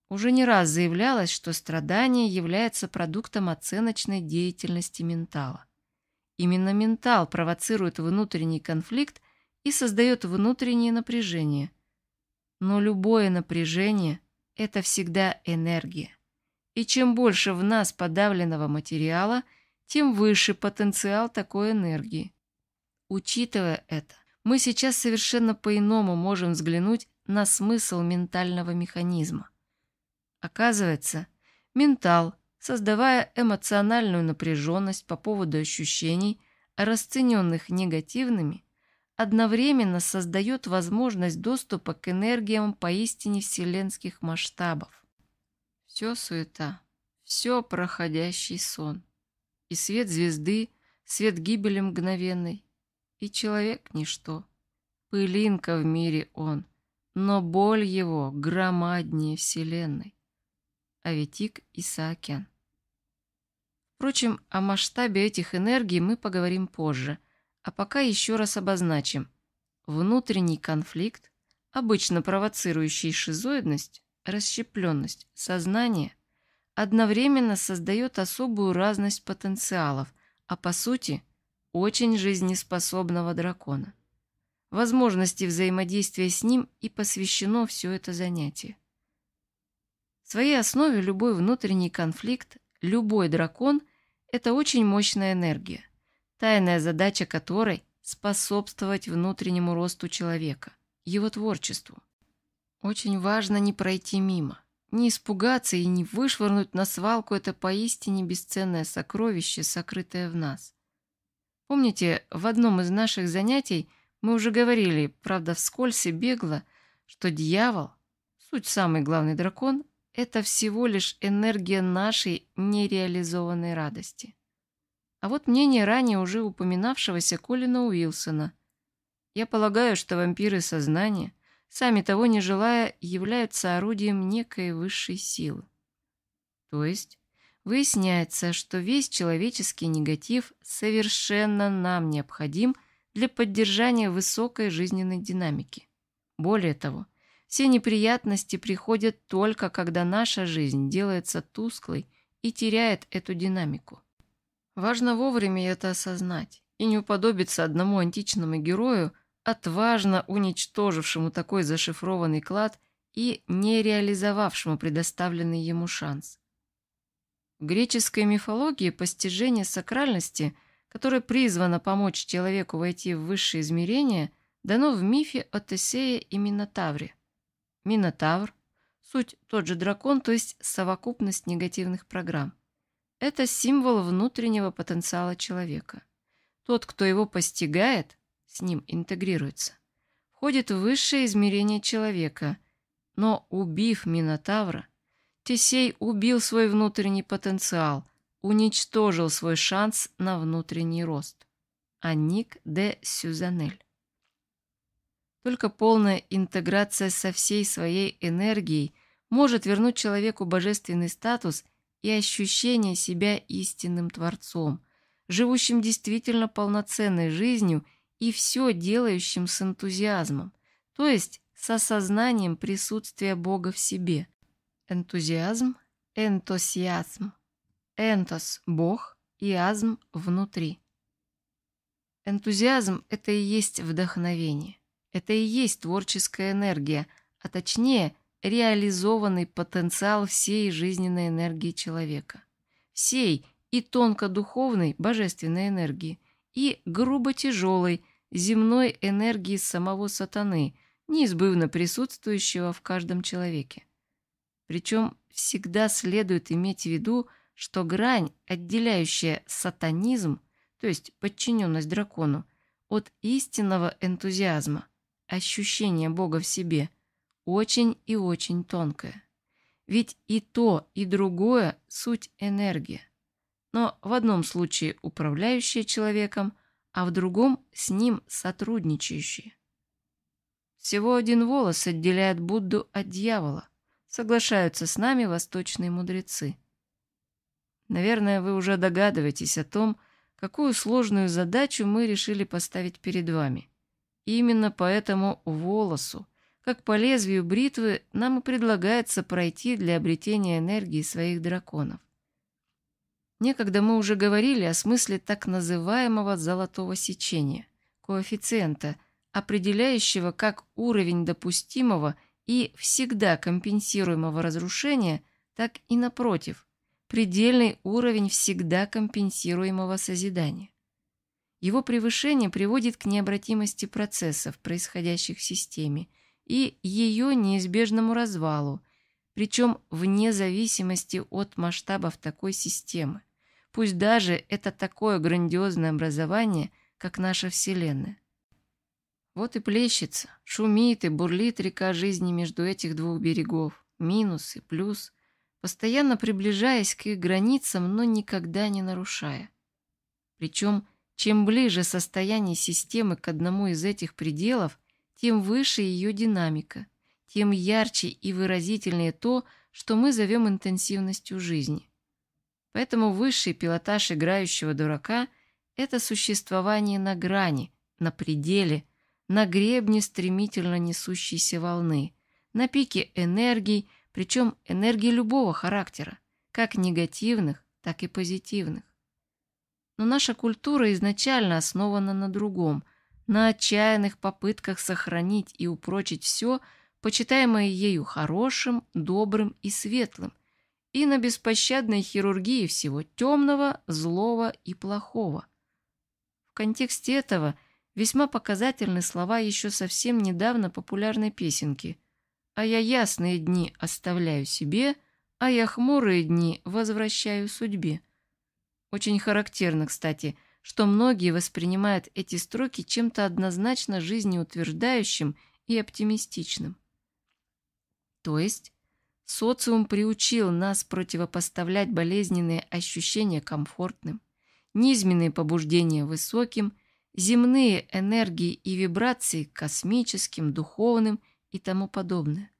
Уже не раз заявлялось, что страдание является продуктом оценочной деятельности ментала. Именно ментал провоцирует внутренний конфликт и создает внутреннее напряжение. Но любое напряжение – это всегда энергия. И чем больше в нас подавленного материала – тем выше потенциал такой энергии. Учитывая это, мы сейчас совершенно по-иному можем взглянуть на смысл ментального механизма. Оказывается, ментал, создавая эмоциональную напряженность по поводу ощущений, расцененных негативными, одновременно создает возможность доступа к энергиям поистине вселенских масштабов. Все суета, все проходящий сон и свет звезды, свет гибели мгновенной. И человек — ничто. Пылинка в мире он, но боль его громаднее вселенной. Аветик Исаакян. Впрочем, о масштабе этих энергий мы поговорим позже, а пока еще раз обозначим. Внутренний конфликт, обычно провоцирующий шизоидность, расщепленность, сознание одновременно создает особую разность потенциалов, а по сути очень жизнеспособного дракона. Возможности взаимодействия с ним и посвящено все это занятие. В своей основе любой внутренний конфликт, любой дракон – это очень мощная энергия, тайная задача которой – способствовать внутреннему росту человека, его творчеству. Очень важно не пройти мимо. Не испугаться и не вышвырнуть на свалку это поистине бесценное сокровище, сокрытое в нас. Помните, в одном из наших занятий мы уже говорили, правда вскользь и бегло, что дьявол, суть самый главный дракон, это всего лишь энергия нашей нереализованной радости. А вот мнение ранее уже упоминавшегося Колина Уилсона. Я полагаю, что вампиры сознания – сами того не желая, являются орудием некой высшей силы. То есть выясняется, что весь человеческий негатив совершенно нам необходим для поддержания высокой жизненной динамики. Более того, все неприятности приходят только, когда наша жизнь делается тусклой и теряет эту динамику. Важно вовремя это осознать и не уподобиться одному античному герою – отважно уничтожившему такой зашифрованный клад и не реализовавшему предоставленный ему шанс. В греческой мифологии постижение сакральности, которое призвано помочь человеку войти в высшие измерения, дано в мифе о Тесее и Минотавре. Минотавр – суть тот же дракон, то есть совокупность негативных программ. Это символ внутреннего потенциала человека. Тот, кто его постигает, с ним интегрируется. Входит в высшее измерение человека, но убив Минотавра, Тесей убил свой внутренний потенциал, уничтожил свой шанс на внутренний рост. Аник де Сюзанель. Только полная интеграция со всей своей энергией может вернуть человеку божественный статус и ощущение себя истинным Творцом, живущим действительно полноценной жизнью и все делающим с энтузиазмом, то есть с осознанием присутствия Бога в себе. Энтузиазм, энтосиазм, энтос – Бог и азм – внутри. Энтузиазм – это и есть вдохновение, это и есть творческая энергия, а точнее реализованный потенциал всей жизненной энергии человека, всей и тонко-духовной божественной энергии – и грубо тяжелой земной энергии самого сатаны, неизбывно присутствующего в каждом человеке. Причем всегда следует иметь в виду, что грань, отделяющая сатанизм, то есть подчиненность дракону, от истинного энтузиазма, ощущения Бога в себе, очень и очень тонкая. Ведь и то, и другое – суть энергия – но в одном случае управляющие человеком, а в другом с ним сотрудничающие. Всего один волос отделяет Будду от дьявола, соглашаются с нами восточные мудрецы. Наверное, вы уже догадываетесь о том, какую сложную задачу мы решили поставить перед вами. И именно поэтому волосу, как по лезвию бритвы, нам и предлагается пройти для обретения энергии своих драконов. Некогда мы уже говорили о смысле так называемого «золотого сечения» – коэффициента, определяющего как уровень допустимого и всегда компенсируемого разрушения, так и напротив, предельный уровень всегда компенсируемого созидания. Его превышение приводит к необратимости процессов, происходящих в системе, и ее неизбежному развалу, причем вне зависимости от масштабов такой системы. Пусть даже это такое грандиозное образование, как наша Вселенная. Вот и плещется, шумит и бурлит река жизни между этих двух берегов, минус и плюс, постоянно приближаясь к их границам, но никогда не нарушая. Причем, чем ближе состояние системы к одному из этих пределов, тем выше ее динамика, тем ярче и выразительнее то, что мы зовем интенсивностью жизни. Поэтому высший пилотаж играющего дурака — это существование на грани, на пределе, на гребне стремительно несущейся волны, на пике энергий, причем энергии любого характера, как негативных, так и позитивных. Но наша культура изначально основана на другом, на отчаянных попытках сохранить и упрочить все, почитаемое ею хорошим, добрым и светлым – и на беспощадной хирургии всего темного, злого и плохого. В контексте этого весьма показательны слова еще совсем недавно популярной песенки «А я ясные дни оставляю себе, а я хмурые дни возвращаю судьбе». Очень характерно, кстати, что многие воспринимают эти строки чем-то однозначно жизнеутверждающим и оптимистичным. То есть Социум приучил нас противопоставлять болезненные ощущения комфортным, низменные побуждения высоким, земные энергии и вибрации космическим, духовным и тому подобное.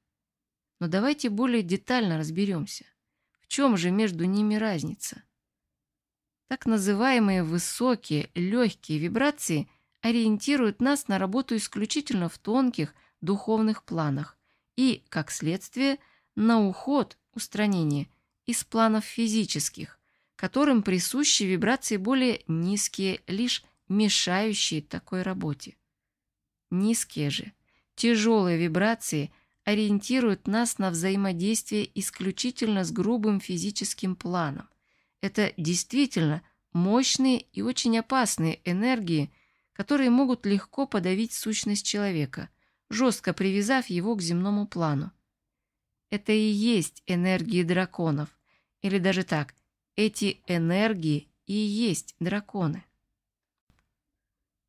Но давайте более детально разберемся, в чем же между ними разница. Так называемые высокие, легкие вибрации ориентируют нас на работу исключительно в тонких духовных планах и, как следствие, – на уход, устранение из планов физических, которым присущи вибрации более низкие, лишь мешающие такой работе. Низкие же, тяжелые вибрации ориентируют нас на взаимодействие исключительно с грубым физическим планом. Это действительно мощные и очень опасные энергии, которые могут легко подавить сущность человека, жестко привязав его к земному плану. Это и есть энергии драконов. Или даже так, эти энергии и есть драконы.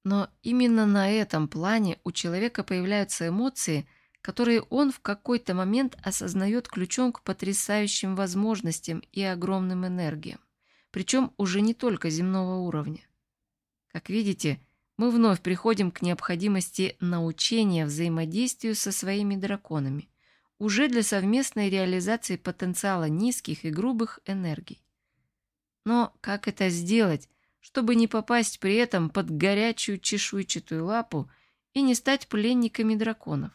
Но именно на этом плане у человека появляются эмоции, которые он в какой-то момент осознает ключом к потрясающим возможностям и огромным энергиям, причем уже не только земного уровня. Как видите, мы вновь приходим к необходимости научения взаимодействию со своими драконами – уже для совместной реализации потенциала низких и грубых энергий. Но как это сделать, чтобы не попасть при этом под горячую чешуйчатую лапу и не стать пленниками драконов?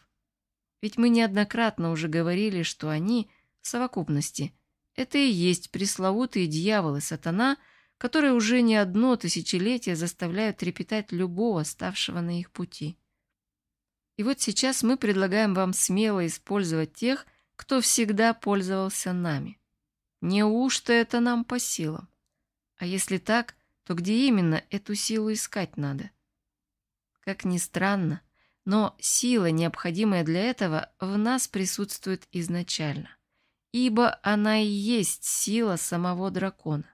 Ведь мы неоднократно уже говорили, что они, в совокупности, это и есть пресловутые дьяволы сатана, которые уже не одно тысячелетие заставляют трепетать любого, ставшего на их пути. И вот сейчас мы предлагаем вам смело использовать тех, кто всегда пользовался нами. Неужто это нам по силам? А если так, то где именно эту силу искать надо? Как ни странно, но сила, необходимая для этого, в нас присутствует изначально, ибо она и есть сила самого дракона.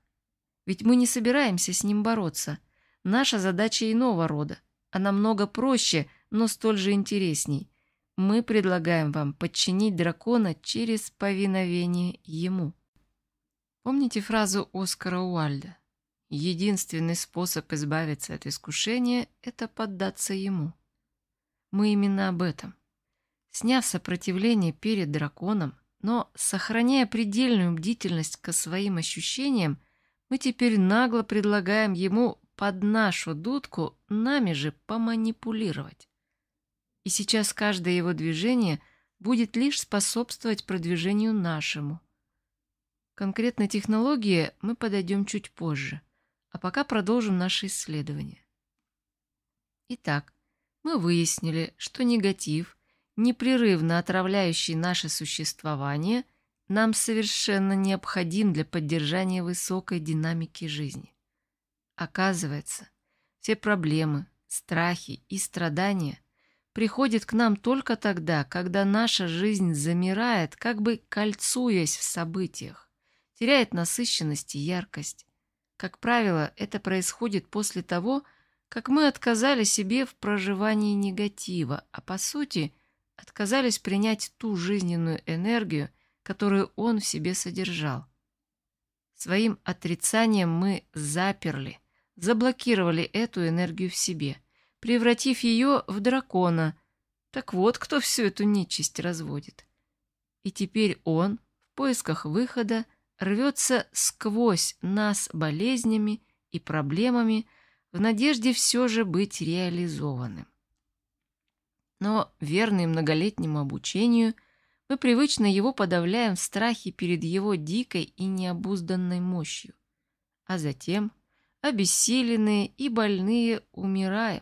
Ведь мы не собираемся с ним бороться. Наша задача иного рода. Она много проще – но столь же интересней. Мы предлагаем вам подчинить дракона через повиновение ему. Помните фразу Оскара Уальда? Единственный способ избавиться от искушения – это поддаться ему. Мы именно об этом. Сняв сопротивление перед драконом, но сохраняя предельную бдительность к своим ощущениям, мы теперь нагло предлагаем ему под нашу дудку нами же поманипулировать и сейчас каждое его движение будет лишь способствовать продвижению нашему. Конкретно технологии мы подойдем чуть позже, а пока продолжим наши исследования. Итак, мы выяснили, что негатив, непрерывно отравляющий наше существование, нам совершенно необходим для поддержания высокой динамики жизни. Оказывается, все проблемы, страхи и страдания приходит к нам только тогда, когда наша жизнь замирает, как бы кольцуясь в событиях, теряет насыщенность и яркость. Как правило, это происходит после того, как мы отказали себе в проживании негатива, а по сути отказались принять ту жизненную энергию, которую он в себе содержал. Своим отрицанием мы заперли, заблокировали эту энергию в себе – превратив ее в дракона. Так вот, кто всю эту нечисть разводит. И теперь он, в поисках выхода, рвется сквозь нас болезнями и проблемами, в надежде все же быть реализованным. Но, верный многолетнему обучению, мы привычно его подавляем в страхе перед его дикой и необузданной мощью. А затем, обессиленные и больные, умираем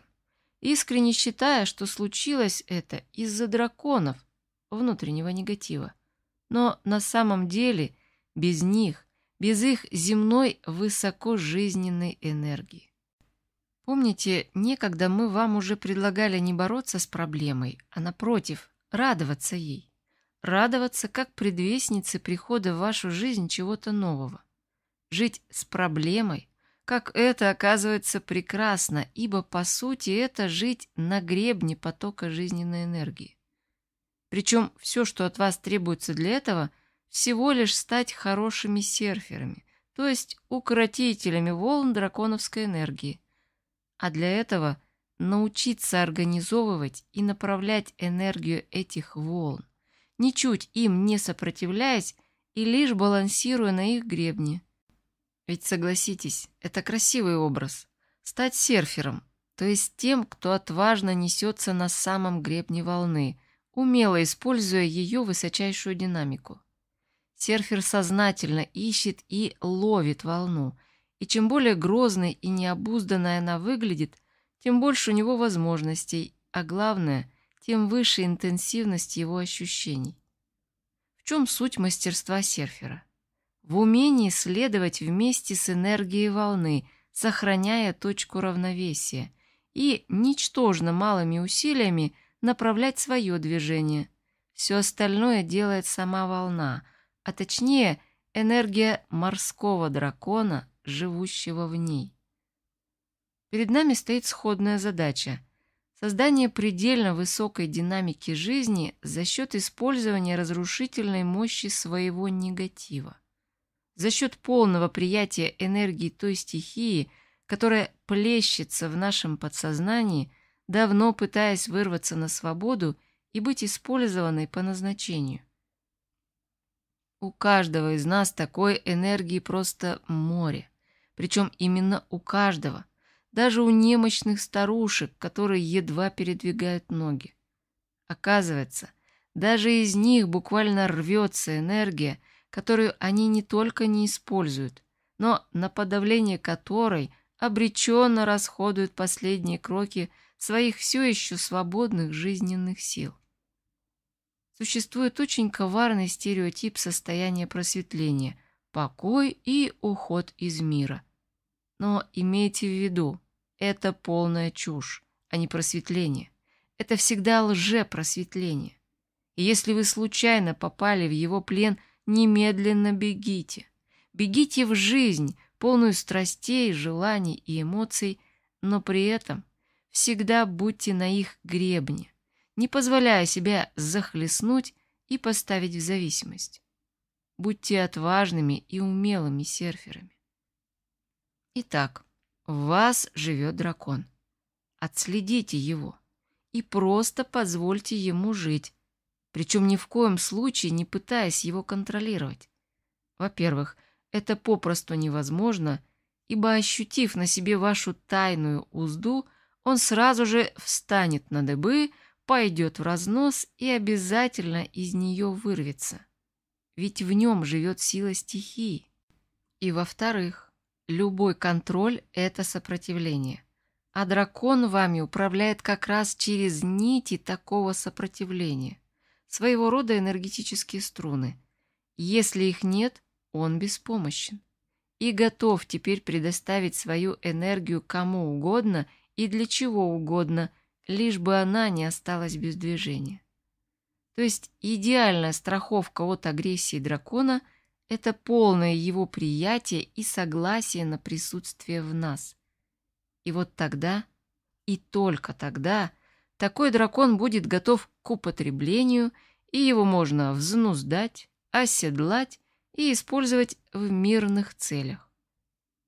искренне считая, что случилось это из-за драконов, внутреннего негатива. Но на самом деле без них, без их земной высокожизненной энергии. Помните, некогда мы вам уже предлагали не бороться с проблемой, а напротив, радоваться ей. Радоваться как предвестнице прихода в вашу жизнь чего-то нового. Жить с проблемой, как это оказывается прекрасно, ибо по сути это жить на гребне потока жизненной энергии. Причем все, что от вас требуется для этого, всего лишь стать хорошими серферами, то есть укротителями волн драконовской энергии. А для этого научиться организовывать и направлять энергию этих волн, ничуть им не сопротивляясь и лишь балансируя на их гребне – ведь согласитесь, это красивый образ. Стать серфером, то есть тем, кто отважно несется на самом гребне волны, умело используя ее высочайшую динамику. Серфер сознательно ищет и ловит волну, и чем более грозной и необузданной она выглядит, тем больше у него возможностей, а главное, тем выше интенсивность его ощущений. В чем суть мастерства серфера? в умении следовать вместе с энергией волны, сохраняя точку равновесия, и ничтожно малыми усилиями направлять свое движение. Все остальное делает сама волна, а точнее энергия морского дракона, живущего в ней. Перед нами стоит сходная задача – создание предельно высокой динамики жизни за счет использования разрушительной мощи своего негатива за счет полного приятия энергии той стихии, которая плещется в нашем подсознании, давно пытаясь вырваться на свободу и быть использованной по назначению. У каждого из нас такой энергии просто море. Причем именно у каждого. Даже у немощных старушек, которые едва передвигают ноги. Оказывается, даже из них буквально рвется энергия, которую они не только не используют, но на подавление которой обреченно расходуют последние кроки своих все еще свободных жизненных сил. Существует очень коварный стереотип состояния просветления – покой и уход из мира. Но имейте в виду, это полная чушь, а не просветление. Это всегда лжепросветление. И если вы случайно попали в его плен – Немедленно бегите. Бегите в жизнь, полную страстей, желаний и эмоций, но при этом всегда будьте на их гребне, не позволяя себя захлестнуть и поставить в зависимость. Будьте отважными и умелыми серферами. Итак, в вас живет дракон. Отследите его и просто позвольте ему жить, причем ни в коем случае не пытаясь его контролировать. Во-первых, это попросту невозможно, ибо ощутив на себе вашу тайную узду, он сразу же встанет на дыбы, пойдет в разнос и обязательно из нее вырвется. Ведь в нем живет сила стихии. И во-вторых, любой контроль – это сопротивление. А дракон вами управляет как раз через нити такого сопротивления – своего рода энергетические струны. Если их нет, он беспомощен и готов теперь предоставить свою энергию кому угодно и для чего угодно, лишь бы она не осталась без движения. То есть идеальная страховка от агрессии дракона – это полное его приятие и согласие на присутствие в нас. И вот тогда, и только тогда – такой дракон будет готов к употреблению, и его можно взнуздать, оседлать и использовать в мирных целях.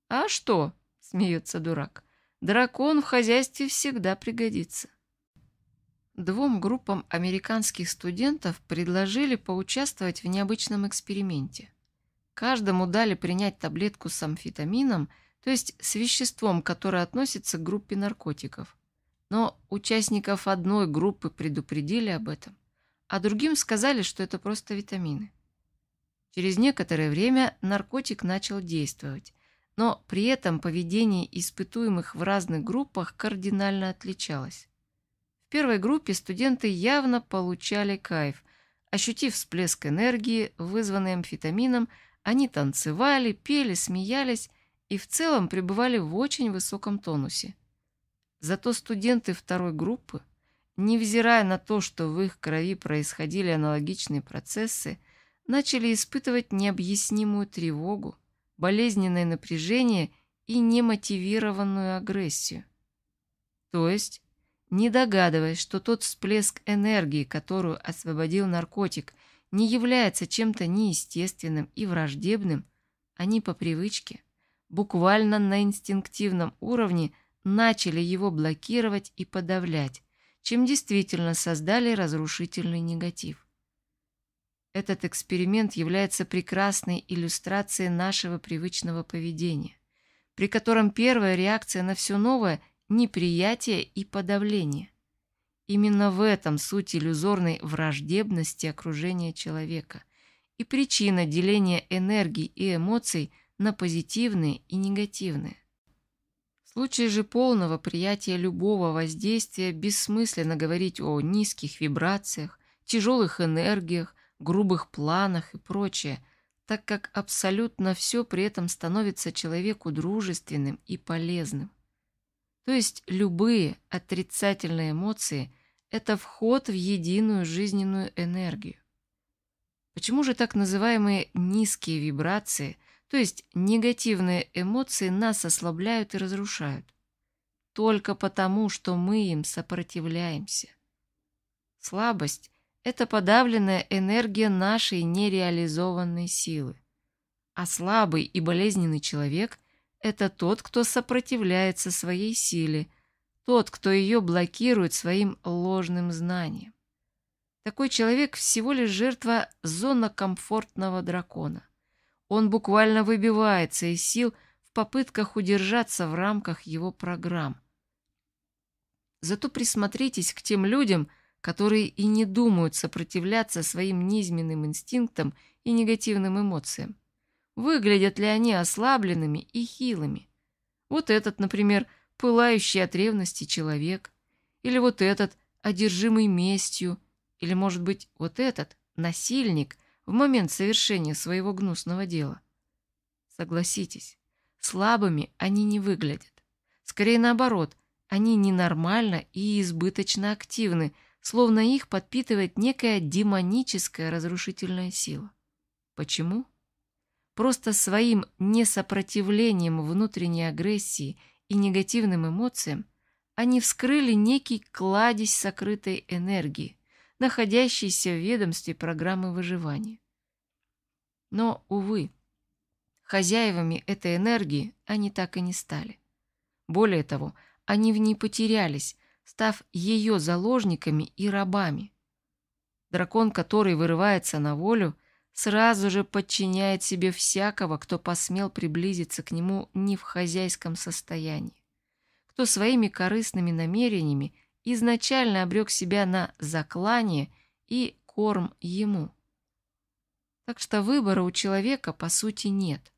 «А что?» — смеется дурак. «Дракон в хозяйстве всегда пригодится». Двум группам американских студентов предложили поучаствовать в необычном эксперименте. Каждому дали принять таблетку с амфетамином, то есть с веществом, которое относится к группе наркотиков – но участников одной группы предупредили об этом, а другим сказали, что это просто витамины. Через некоторое время наркотик начал действовать, но при этом поведение испытуемых в разных группах кардинально отличалось. В первой группе студенты явно получали кайф. Ощутив всплеск энергии, вызванный амфетамином, они танцевали, пели, смеялись и в целом пребывали в очень высоком тонусе. Зато студенты второй группы, невзирая на то, что в их крови происходили аналогичные процессы, начали испытывать необъяснимую тревогу, болезненное напряжение и немотивированную агрессию. То есть, не догадываясь, что тот всплеск энергии, которую освободил наркотик, не является чем-то неестественным и враждебным, они по привычке, буквально на инстинктивном уровне – начали его блокировать и подавлять, чем действительно создали разрушительный негатив. Этот эксперимент является прекрасной иллюстрацией нашего привычного поведения, при котором первая реакция на все новое – неприятие и подавление. Именно в этом суть иллюзорной враждебности окружения человека и причина деления энергии и эмоций на позитивные и негативные. В случае же полного приятия любого воздействия бессмысленно говорить о низких вибрациях, тяжелых энергиях, грубых планах и прочее, так как абсолютно все при этом становится человеку дружественным и полезным. То есть любые отрицательные эмоции – это вход в единую жизненную энергию. Почему же так называемые низкие вибрации – то есть негативные эмоции нас ослабляют и разрушают. Только потому, что мы им сопротивляемся. Слабость – это подавленная энергия нашей нереализованной силы. А слабый и болезненный человек – это тот, кто сопротивляется своей силе, тот, кто ее блокирует своим ложным знанием. Такой человек всего лишь жертва зона комфортного дракона. Он буквально выбивается из сил в попытках удержаться в рамках его программ. Зато присмотритесь к тем людям, которые и не думают сопротивляться своим низменным инстинктам и негативным эмоциям. Выглядят ли они ослабленными и хилыми? Вот этот, например, пылающий от ревности человек, или вот этот, одержимый местью, или, может быть, вот этот, насильник, в момент совершения своего гнусного дела. Согласитесь, слабыми они не выглядят. Скорее наоборот, они ненормально и избыточно активны, словно их подпитывает некая демоническая разрушительная сила. Почему? Просто своим несопротивлением внутренней агрессии и негативным эмоциям они вскрыли некий кладезь сокрытой энергии, находящийся в ведомстве программы выживания. Но, увы, хозяевами этой энергии они так и не стали. Более того, они в ней потерялись, став ее заложниками и рабами. Дракон, который вырывается на волю, сразу же подчиняет себе всякого, кто посмел приблизиться к нему не в хозяйском состоянии, кто своими корыстными намерениями изначально обрек себя на заклание и корм ему. Так что выбора у человека, по сути, нет.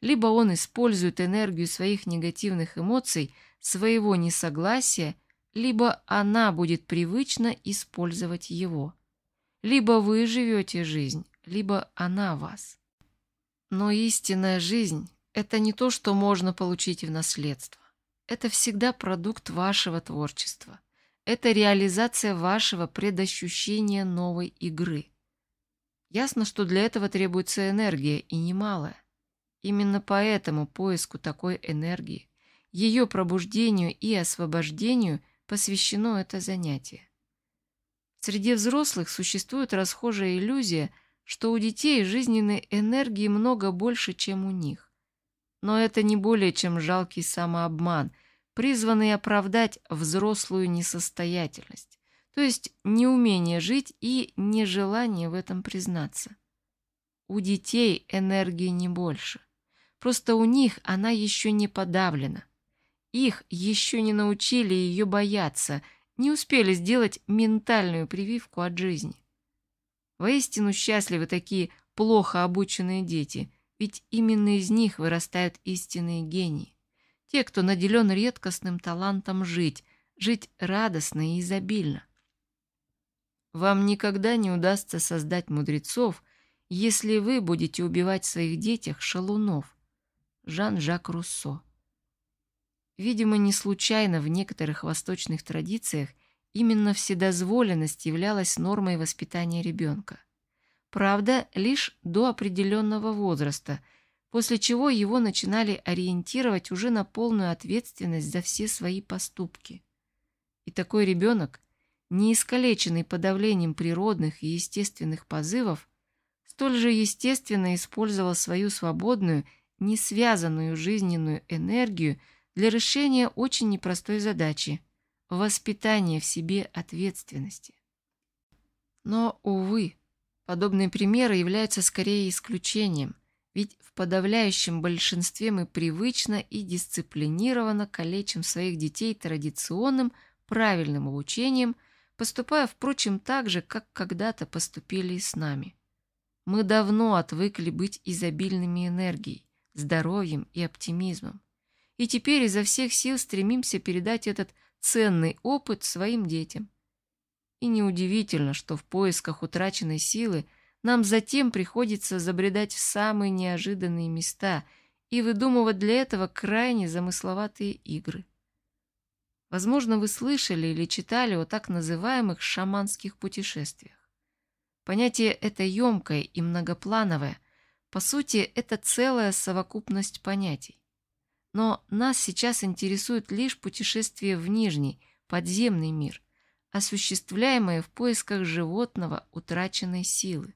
Либо он использует энергию своих негативных эмоций, своего несогласия, либо она будет привычно использовать его. Либо вы живете жизнь, либо она вас. Но истинная жизнь – это не то, что можно получить в наследство. Это всегда продукт вашего творчества, это реализация вашего предощущения новой игры. Ясно, что для этого требуется энергия, и немалая. Именно поэтому поиску такой энергии, ее пробуждению и освобождению посвящено это занятие. Среди взрослых существует расхожая иллюзия, что у детей жизненной энергии много больше, чем у них. Но это не более чем жалкий самообман – призванные оправдать взрослую несостоятельность, то есть неумение жить и нежелание в этом признаться. У детей энергии не больше, просто у них она еще не подавлена. Их еще не научили ее бояться, не успели сделать ментальную прививку от жизни. Воистину счастливы такие плохо обученные дети, ведь именно из них вырастают истинные гении. Те, кто наделен редкостным талантом жить, жить радостно и изобильно. Вам никогда не удастся создать мудрецов, если вы будете убивать в своих детях шалунов. Жан-Жак Руссо. Видимо, не случайно в некоторых восточных традициях именно вседозволенность являлась нормой воспитания ребенка. Правда, лишь до определенного возраста – после чего его начинали ориентировать уже на полную ответственность за все свои поступки. И такой ребенок, не искалеченный подавлением природных и естественных позывов, столь же естественно использовал свою свободную, не связанную жизненную энергию для решения очень непростой задачи – воспитания в себе ответственности. Но, увы, подобные примеры являются скорее исключением – ведь в подавляющем большинстве мы привычно и дисциплинированно калечим своих детей традиционным правильным обучением, поступая, впрочем, так же, как когда-то поступили и с нами. Мы давно отвыкли быть изобильными энергией, здоровьем и оптимизмом. И теперь изо всех сил стремимся передать этот ценный опыт своим детям. И неудивительно, что в поисках утраченной силы нам затем приходится забредать в самые неожиданные места и выдумывать для этого крайне замысловатые игры. Возможно, вы слышали или читали о так называемых шаманских путешествиях. Понятие это емкое и многоплановое. По сути, это целая совокупность понятий. Но нас сейчас интересует лишь путешествие в Нижний, подземный мир, осуществляемое в поисках животного утраченной силы.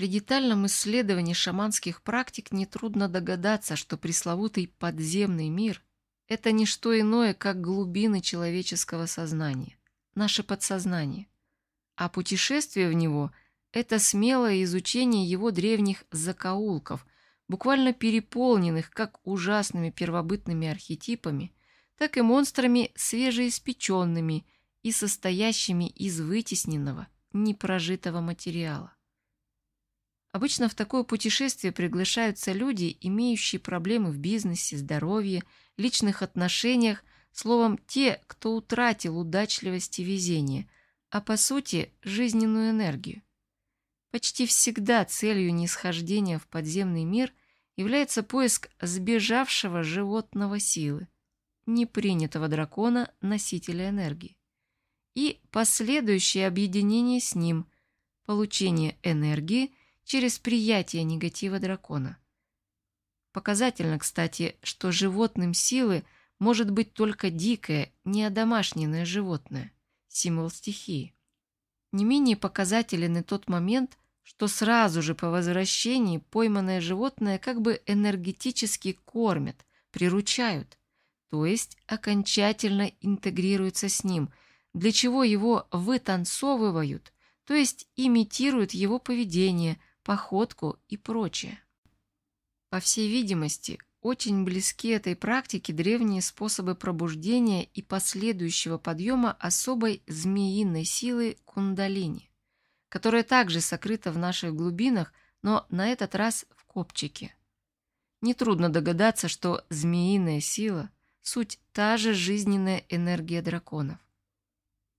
При детальном исследовании шаманских практик нетрудно догадаться, что пресловутый подземный мир – это не что иное, как глубины человеческого сознания, наше подсознание. А путешествие в него – это смелое изучение его древних закоулков, буквально переполненных как ужасными первобытными архетипами, так и монстрами свежеиспеченными и состоящими из вытесненного, непрожитого материала. Обычно в такое путешествие приглашаются люди, имеющие проблемы в бизнесе, здоровье, личных отношениях, словом, те, кто утратил удачливость и везение, а по сути жизненную энергию. Почти всегда целью нисхождения в подземный мир является поиск сбежавшего животного силы, непринятого дракона, носителя энергии, и последующее объединение с ним, получение энергии – через приятие негатива дракона. Показательно, кстати, что животным силы может быть только дикое, неодомашненное животное, символ стихии. Не менее показателен и тот момент, что сразу же по возвращении пойманное животное как бы энергетически кормят, приручают, то есть окончательно интегрируются с ним, для чего его вытанцовывают, то есть имитируют его поведение – походку и прочее. По всей видимости, очень близки этой практике древние способы пробуждения и последующего подъема особой змеиной силы кундалини, которая также сокрыта в наших глубинах, но на этот раз в копчике. Нетрудно догадаться, что змеиная сила – суть та же жизненная энергия драконов.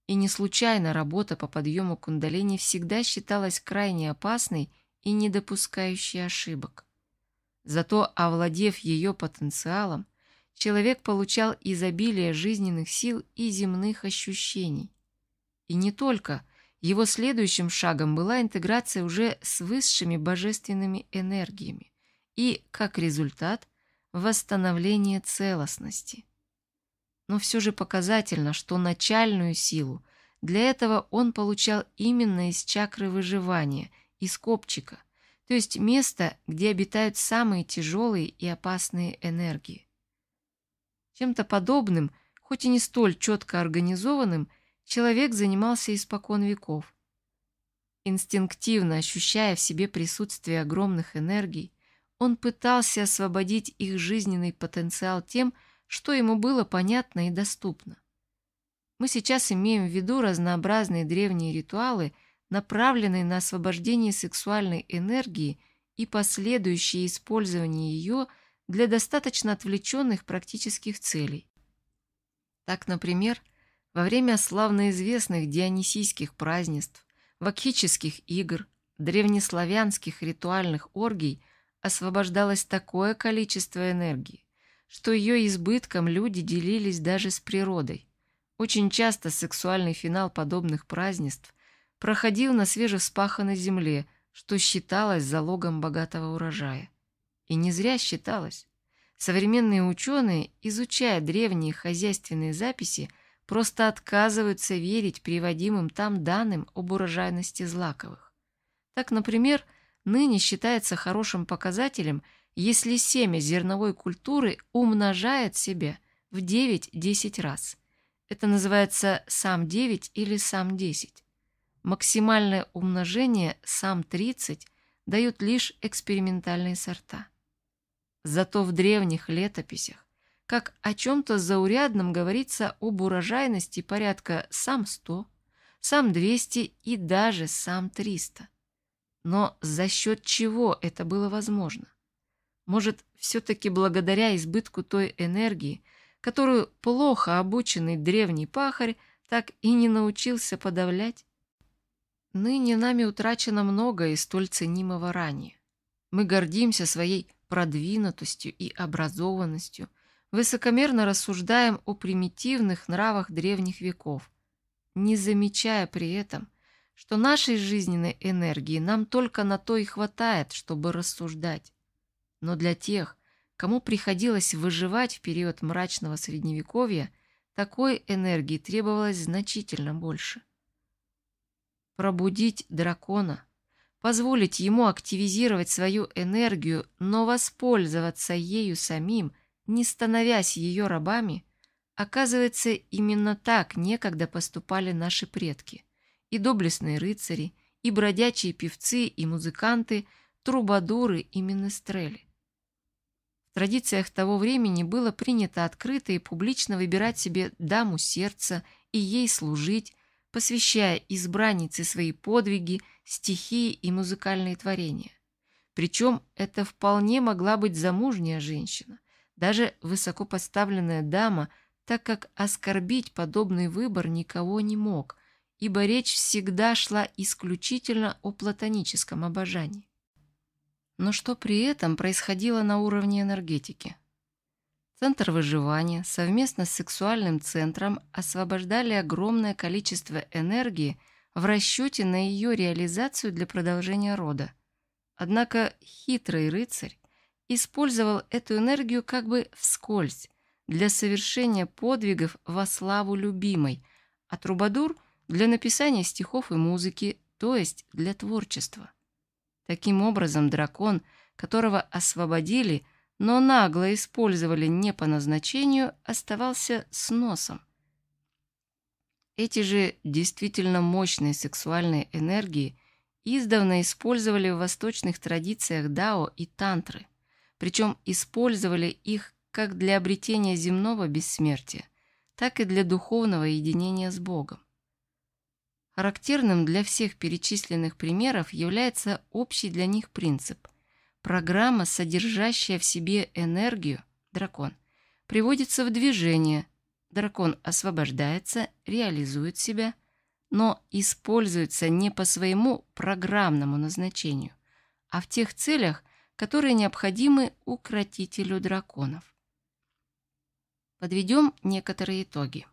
И не случайно работа по подъему кундалини всегда считалась крайне опасной – и не допускающий ошибок. Зато, овладев ее потенциалом, человек получал изобилие жизненных сил и земных ощущений. И не только, его следующим шагом была интеграция уже с высшими божественными энергиями и, как результат, восстановление целостности. Но все же показательно, что начальную силу для этого он получал именно из чакры выживания – из копчика, то есть место, где обитают самые тяжелые и опасные энергии. Чем-то подобным, хоть и не столь четко организованным, человек занимался испокон веков. Инстинктивно ощущая в себе присутствие огромных энергий, он пытался освободить их жизненный потенциал тем, что ему было понятно и доступно. Мы сейчас имеем в виду разнообразные древние ритуалы – направленной на освобождение сексуальной энергии и последующее использование ее для достаточно отвлеченных практических целей. Так, например, во время славно известных дионисийских празднеств, вакхических игр, древнеславянских ритуальных оргий освобождалось такое количество энергии, что ее избытком люди делились даже с природой. Очень часто сексуальный финал подобных празднеств проходил на свежевспаханной земле, что считалось залогом богатого урожая. И не зря считалось. Современные ученые, изучая древние хозяйственные записи, просто отказываются верить приводимым там данным об урожайности злаковых. Так, например, ныне считается хорошим показателем, если семя зерновой культуры умножает себя в 9-10 раз. Это называется сам 9 или сам 10. Максимальное умножение сам 30 дают лишь экспериментальные сорта. Зато в древних летописях, как о чем-то заурядном говорится об урожайности порядка сам 100, сам 200 и даже сам 300. Но за счет чего это было возможно? Может, все-таки благодаря избытку той энергии, которую плохо обученный древний пахарь так и не научился подавлять? Ныне нами утрачено многое из столь ценимого ранее. Мы гордимся своей продвинутостью и образованностью, высокомерно рассуждаем о примитивных нравах древних веков, не замечая при этом, что нашей жизненной энергии нам только на то и хватает, чтобы рассуждать. Но для тех, кому приходилось выживать в период мрачного средневековья, такой энергии требовалось значительно больше. Пробудить дракона, позволить ему активизировать свою энергию, но воспользоваться ею самим, не становясь ее рабами, оказывается, именно так некогда поступали наши предки. И доблестные рыцари, и бродячие певцы, и музыканты, трубадуры и менестрели. В традициях того времени было принято открыто и публично выбирать себе даму сердца и ей служить, посвящая избраннице свои подвиги, стихи и музыкальные творения. Причем это вполне могла быть замужняя женщина, даже высокопоставленная дама, так как оскорбить подобный выбор никого не мог, ибо речь всегда шла исключительно о платоническом обожании. Но что при этом происходило на уровне энергетики? Центр выживания совместно с сексуальным центром освобождали огромное количество энергии в расчете на ее реализацию для продолжения рода. Однако хитрый рыцарь использовал эту энергию как бы вскользь для совершения подвигов во славу любимой, а трубадур – для написания стихов и музыки, то есть для творчества. Таким образом, дракон, которого освободили – но нагло использовали не по назначению, оставался с носом. Эти же действительно мощные сексуальные энергии издавна использовали в восточных традициях дао и тантры, причем использовали их как для обретения земного бессмертия, так и для духовного единения с Богом. Характерным для всех перечисленных примеров является общий для них принцип Программа, содержащая в себе энергию, дракон, приводится в движение. Дракон освобождается, реализует себя, но используется не по своему программному назначению, а в тех целях, которые необходимы укротителю драконов. Подведем некоторые итоги.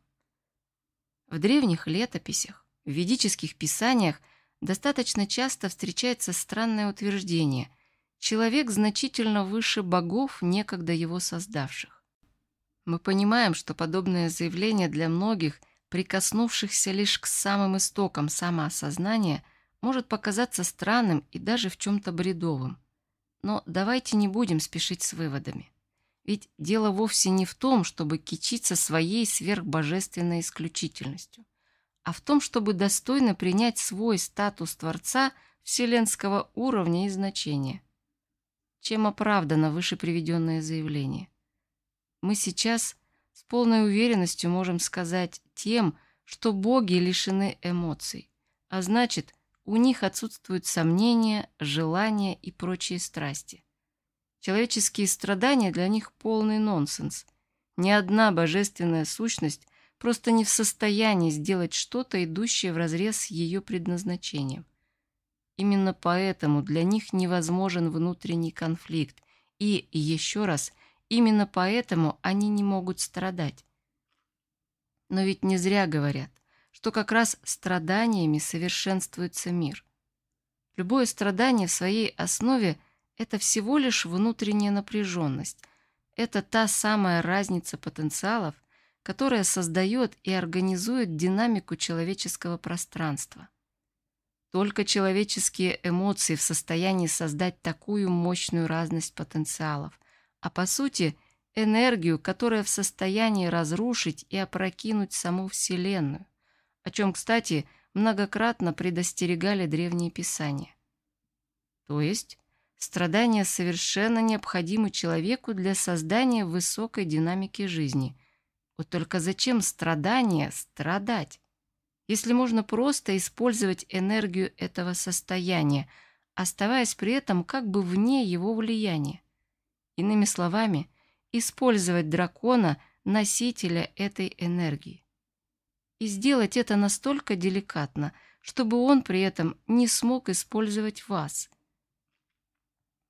В древних летописях, в ведических писаниях достаточно часто встречается странное утверждение – человек значительно выше богов, некогда его создавших. Мы понимаем, что подобное заявление для многих, прикоснувшихся лишь к самым истокам самоосознания, может показаться странным и даже в чем-то бредовым. Но давайте не будем спешить с выводами. Ведь дело вовсе не в том, чтобы кичиться своей сверхбожественной исключительностью, а в том, чтобы достойно принять свой статус Творца вселенского уровня и значения – чем оправдано вышеприведенное заявление. Мы сейчас с полной уверенностью можем сказать тем, что боги лишены эмоций, а значит, у них отсутствуют сомнения, желания и прочие страсти. Человеческие страдания для них полный нонсенс. Ни одна божественная сущность просто не в состоянии сделать что-то, идущее вразрез с ее предназначением – Именно поэтому для них невозможен внутренний конфликт, и, еще раз, именно поэтому они не могут страдать. Но ведь не зря говорят, что как раз страданиями совершенствуется мир. Любое страдание в своей основе – это всего лишь внутренняя напряженность. Это та самая разница потенциалов, которая создает и организует динамику человеческого пространства. Только человеческие эмоции в состоянии создать такую мощную разность потенциалов, а по сути энергию, которая в состоянии разрушить и опрокинуть саму Вселенную, о чем, кстати, многократно предостерегали древние писания. То есть страдания совершенно необходимы человеку для создания высокой динамики жизни. Вот только зачем страдания страдать? если можно просто использовать энергию этого состояния, оставаясь при этом как бы вне его влияния. Иными словами, использовать дракона, носителя этой энергии. И сделать это настолько деликатно, чтобы он при этом не смог использовать вас.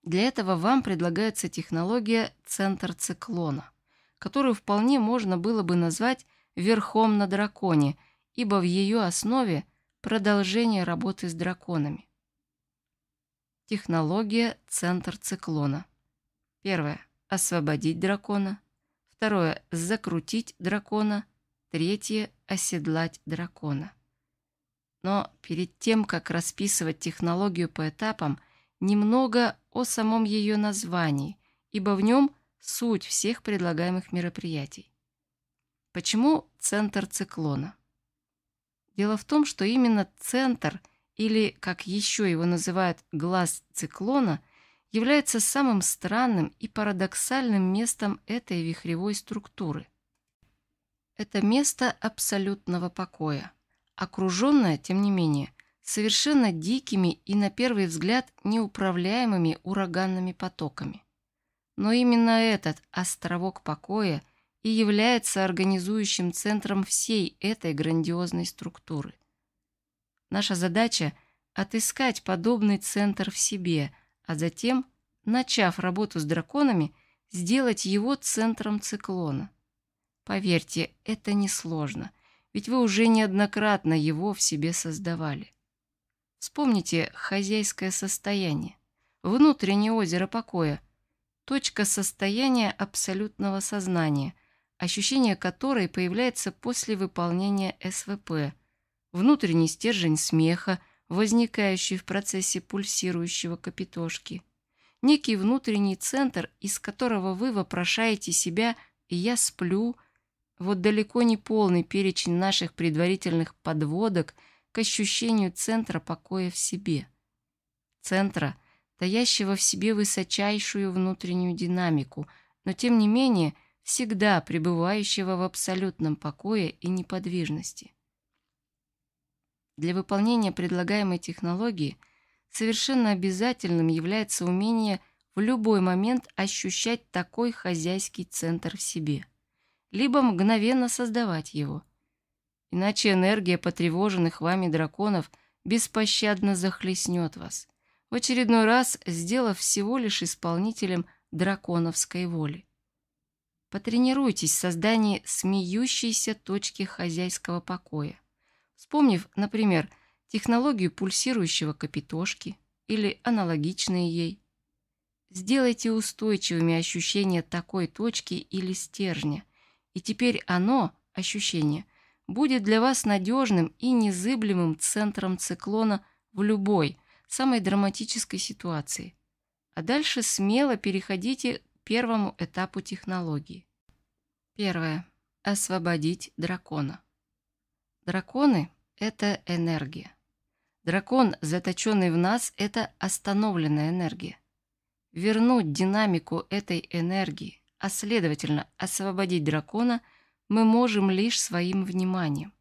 Для этого вам предлагается технология «Центр циклона», которую вполне можно было бы назвать «верхом на драконе», ибо в ее основе продолжение работы с драконами. Технология «Центр циклона». Первое. Освободить дракона. Второе. Закрутить дракона. Третье. Оседлать дракона. Но перед тем, как расписывать технологию по этапам, немного о самом ее названии, ибо в нем суть всех предлагаемых мероприятий. Почему центр циклона? Дело в том, что именно центр, или, как еще его называют, глаз циклона, является самым странным и парадоксальным местом этой вихревой структуры. Это место абсолютного покоя, окруженное, тем не менее, совершенно дикими и, на первый взгляд, неуправляемыми ураганными потоками. Но именно этот островок покоя и является организующим центром всей этой грандиозной структуры. Наша задача – отыскать подобный центр в себе, а затем, начав работу с драконами, сделать его центром циклона. Поверьте, это несложно, ведь вы уже неоднократно его в себе создавали. Вспомните хозяйское состояние, внутреннее озеро покоя, точка состояния абсолютного сознания, ощущение которой появляется после выполнения СВП, внутренний стержень смеха, возникающий в процессе пульсирующего капитошки, некий внутренний центр, из которого вы вопрошаете себя «я сплю», вот далеко не полный перечень наших предварительных подводок к ощущению центра покоя в себе. Центра, таящего в себе высочайшую внутреннюю динамику, но тем не менее – всегда пребывающего в абсолютном покое и неподвижности. Для выполнения предлагаемой технологии совершенно обязательным является умение в любой момент ощущать такой хозяйский центр в себе, либо мгновенно создавать его. Иначе энергия потревоженных вами драконов беспощадно захлестнет вас, в очередной раз сделав всего лишь исполнителем драконовской воли. Потренируйтесь в создании смеющейся точки хозяйского покоя, вспомнив, например, технологию пульсирующего капитошки или аналогичные ей. Сделайте устойчивыми ощущения такой точки или стержня, и теперь оно, ощущение, будет для вас надежным и незыблемым центром циклона в любой, самой драматической ситуации. А дальше смело переходите первому этапу технологии. Первое. Освободить дракона. Драконы – это энергия. Дракон, заточенный в нас, это остановленная энергия. Вернуть динамику этой энергии, а следовательно освободить дракона, мы можем лишь своим вниманием.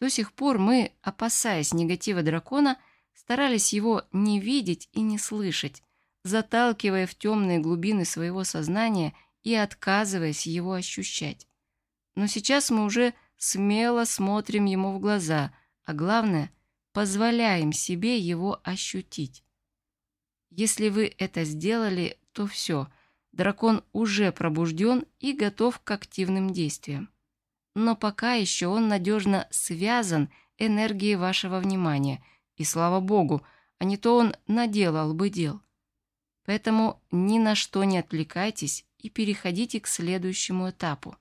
До сих пор мы, опасаясь негатива дракона, старались его не видеть и не слышать, заталкивая в темные глубины своего сознания и отказываясь его ощущать. Но сейчас мы уже смело смотрим ему в глаза, а главное, позволяем себе его ощутить. Если вы это сделали, то все, дракон уже пробужден и готов к активным действиям. Но пока еще он надежно связан энергией вашего внимания, и слава богу, а не то он наделал бы дел. Поэтому ни на что не отвлекайтесь и переходите к следующему этапу.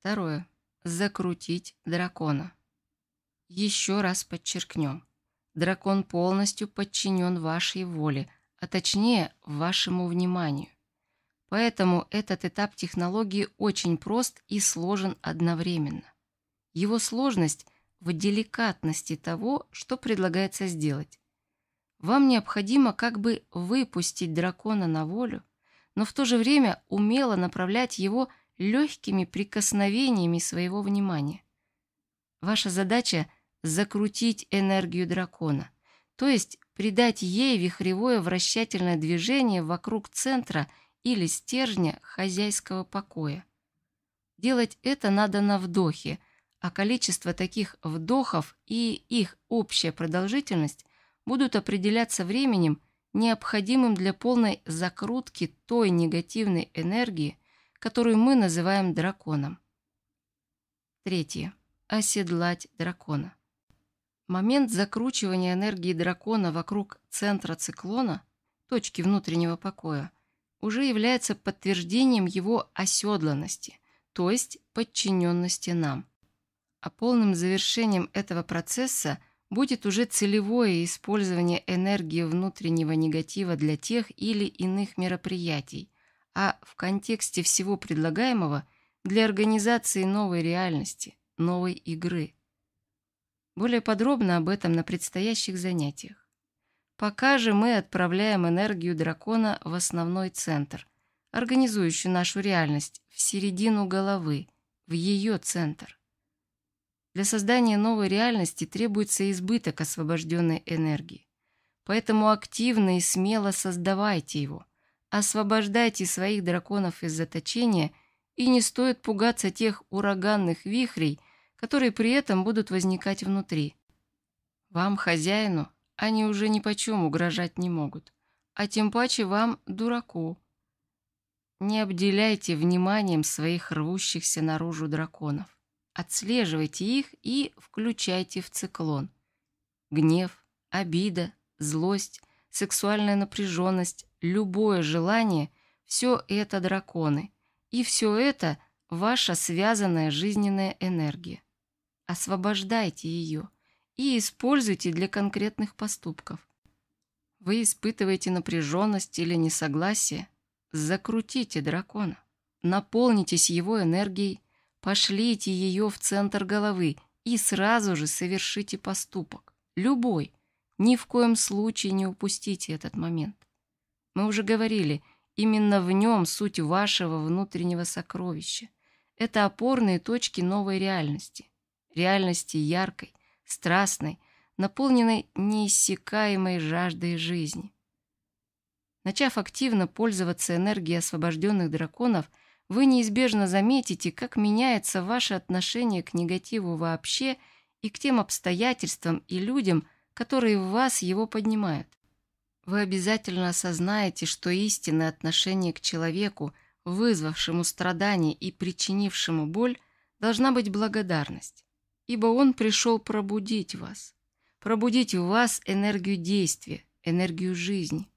Второе. Закрутить дракона. Еще раз подчеркнем. Дракон полностью подчинен вашей воле, а точнее вашему вниманию. Поэтому этот этап технологии очень прост и сложен одновременно. Его сложность в деликатности того, что предлагается сделать. Вам необходимо как бы выпустить дракона на волю, но в то же время умело направлять его легкими прикосновениями своего внимания. Ваша задача — закрутить энергию дракона, то есть придать ей вихревое вращательное движение вокруг центра или стержня хозяйского покоя. Делать это надо на вдохе, а количество таких вдохов и их общая продолжительность будут определяться временем, необходимым для полной закрутки той негативной энергии, которую мы называем драконом. Третье. Оседлать дракона. Момент закручивания энергии дракона вокруг центра циклона, точки внутреннего покоя, уже является подтверждением его оседланности, то есть подчиненности нам. А полным завершением этого процесса – будет уже целевое использование энергии внутреннего негатива для тех или иных мероприятий, а в контексте всего предлагаемого для организации новой реальности, новой игры. Более подробно об этом на предстоящих занятиях. Пока же мы отправляем энергию дракона в основной центр, организующий нашу реальность, в середину головы, в ее центр. Для создания новой реальности требуется избыток освобожденной энергии. Поэтому активно и смело создавайте его. Освобождайте своих драконов из заточения, и не стоит пугаться тех ураганных вихрей, которые при этом будут возникать внутри. Вам, хозяину, они уже ни почем угрожать не могут, а тем паче вам, дураку. Не обделяйте вниманием своих рвущихся наружу драконов. Отслеживайте их и включайте в циклон. Гнев, обида, злость, сексуальная напряженность, любое желание – все это драконы. И все это – ваша связанная жизненная энергия. Освобождайте ее и используйте для конкретных поступков. Вы испытываете напряженность или несогласие? Закрутите дракона. Наполнитесь его энергией Пошлите ее в центр головы и сразу же совершите поступок. Любой. Ни в коем случае не упустите этот момент. Мы уже говорили, именно в нем суть вашего внутреннего сокровища. Это опорные точки новой реальности. Реальности яркой, страстной, наполненной неиссякаемой жаждой жизни. Начав активно пользоваться энергией освобожденных драконов – вы неизбежно заметите, как меняется ваше отношение к негативу вообще и к тем обстоятельствам и людям, которые в вас его поднимают. Вы обязательно осознаете, что истинное отношение к человеку, вызвавшему страдания и причинившему боль, должна быть благодарность, ибо он пришел пробудить вас, пробудить в вас энергию действия, энергию жизни.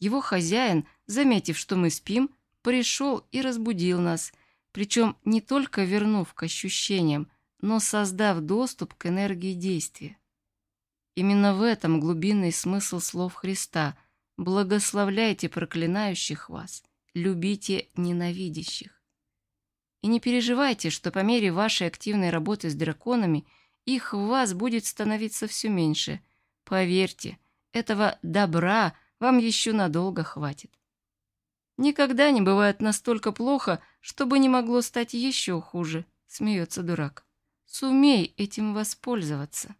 Его хозяин, заметив, что мы спим, пришел и разбудил нас, причем не только вернув к ощущениям, но создав доступ к энергии действия. Именно в этом глубинный смысл слов Христа «Благословляйте проклинающих вас, любите ненавидящих». И не переживайте, что по мере вашей активной работы с драконами их в вас будет становиться все меньше. Поверьте, этого добра вам еще надолго хватит. Никогда не бывает настолько плохо, чтобы не могло стать еще хуже, смеется дурак. Сумей этим воспользоваться.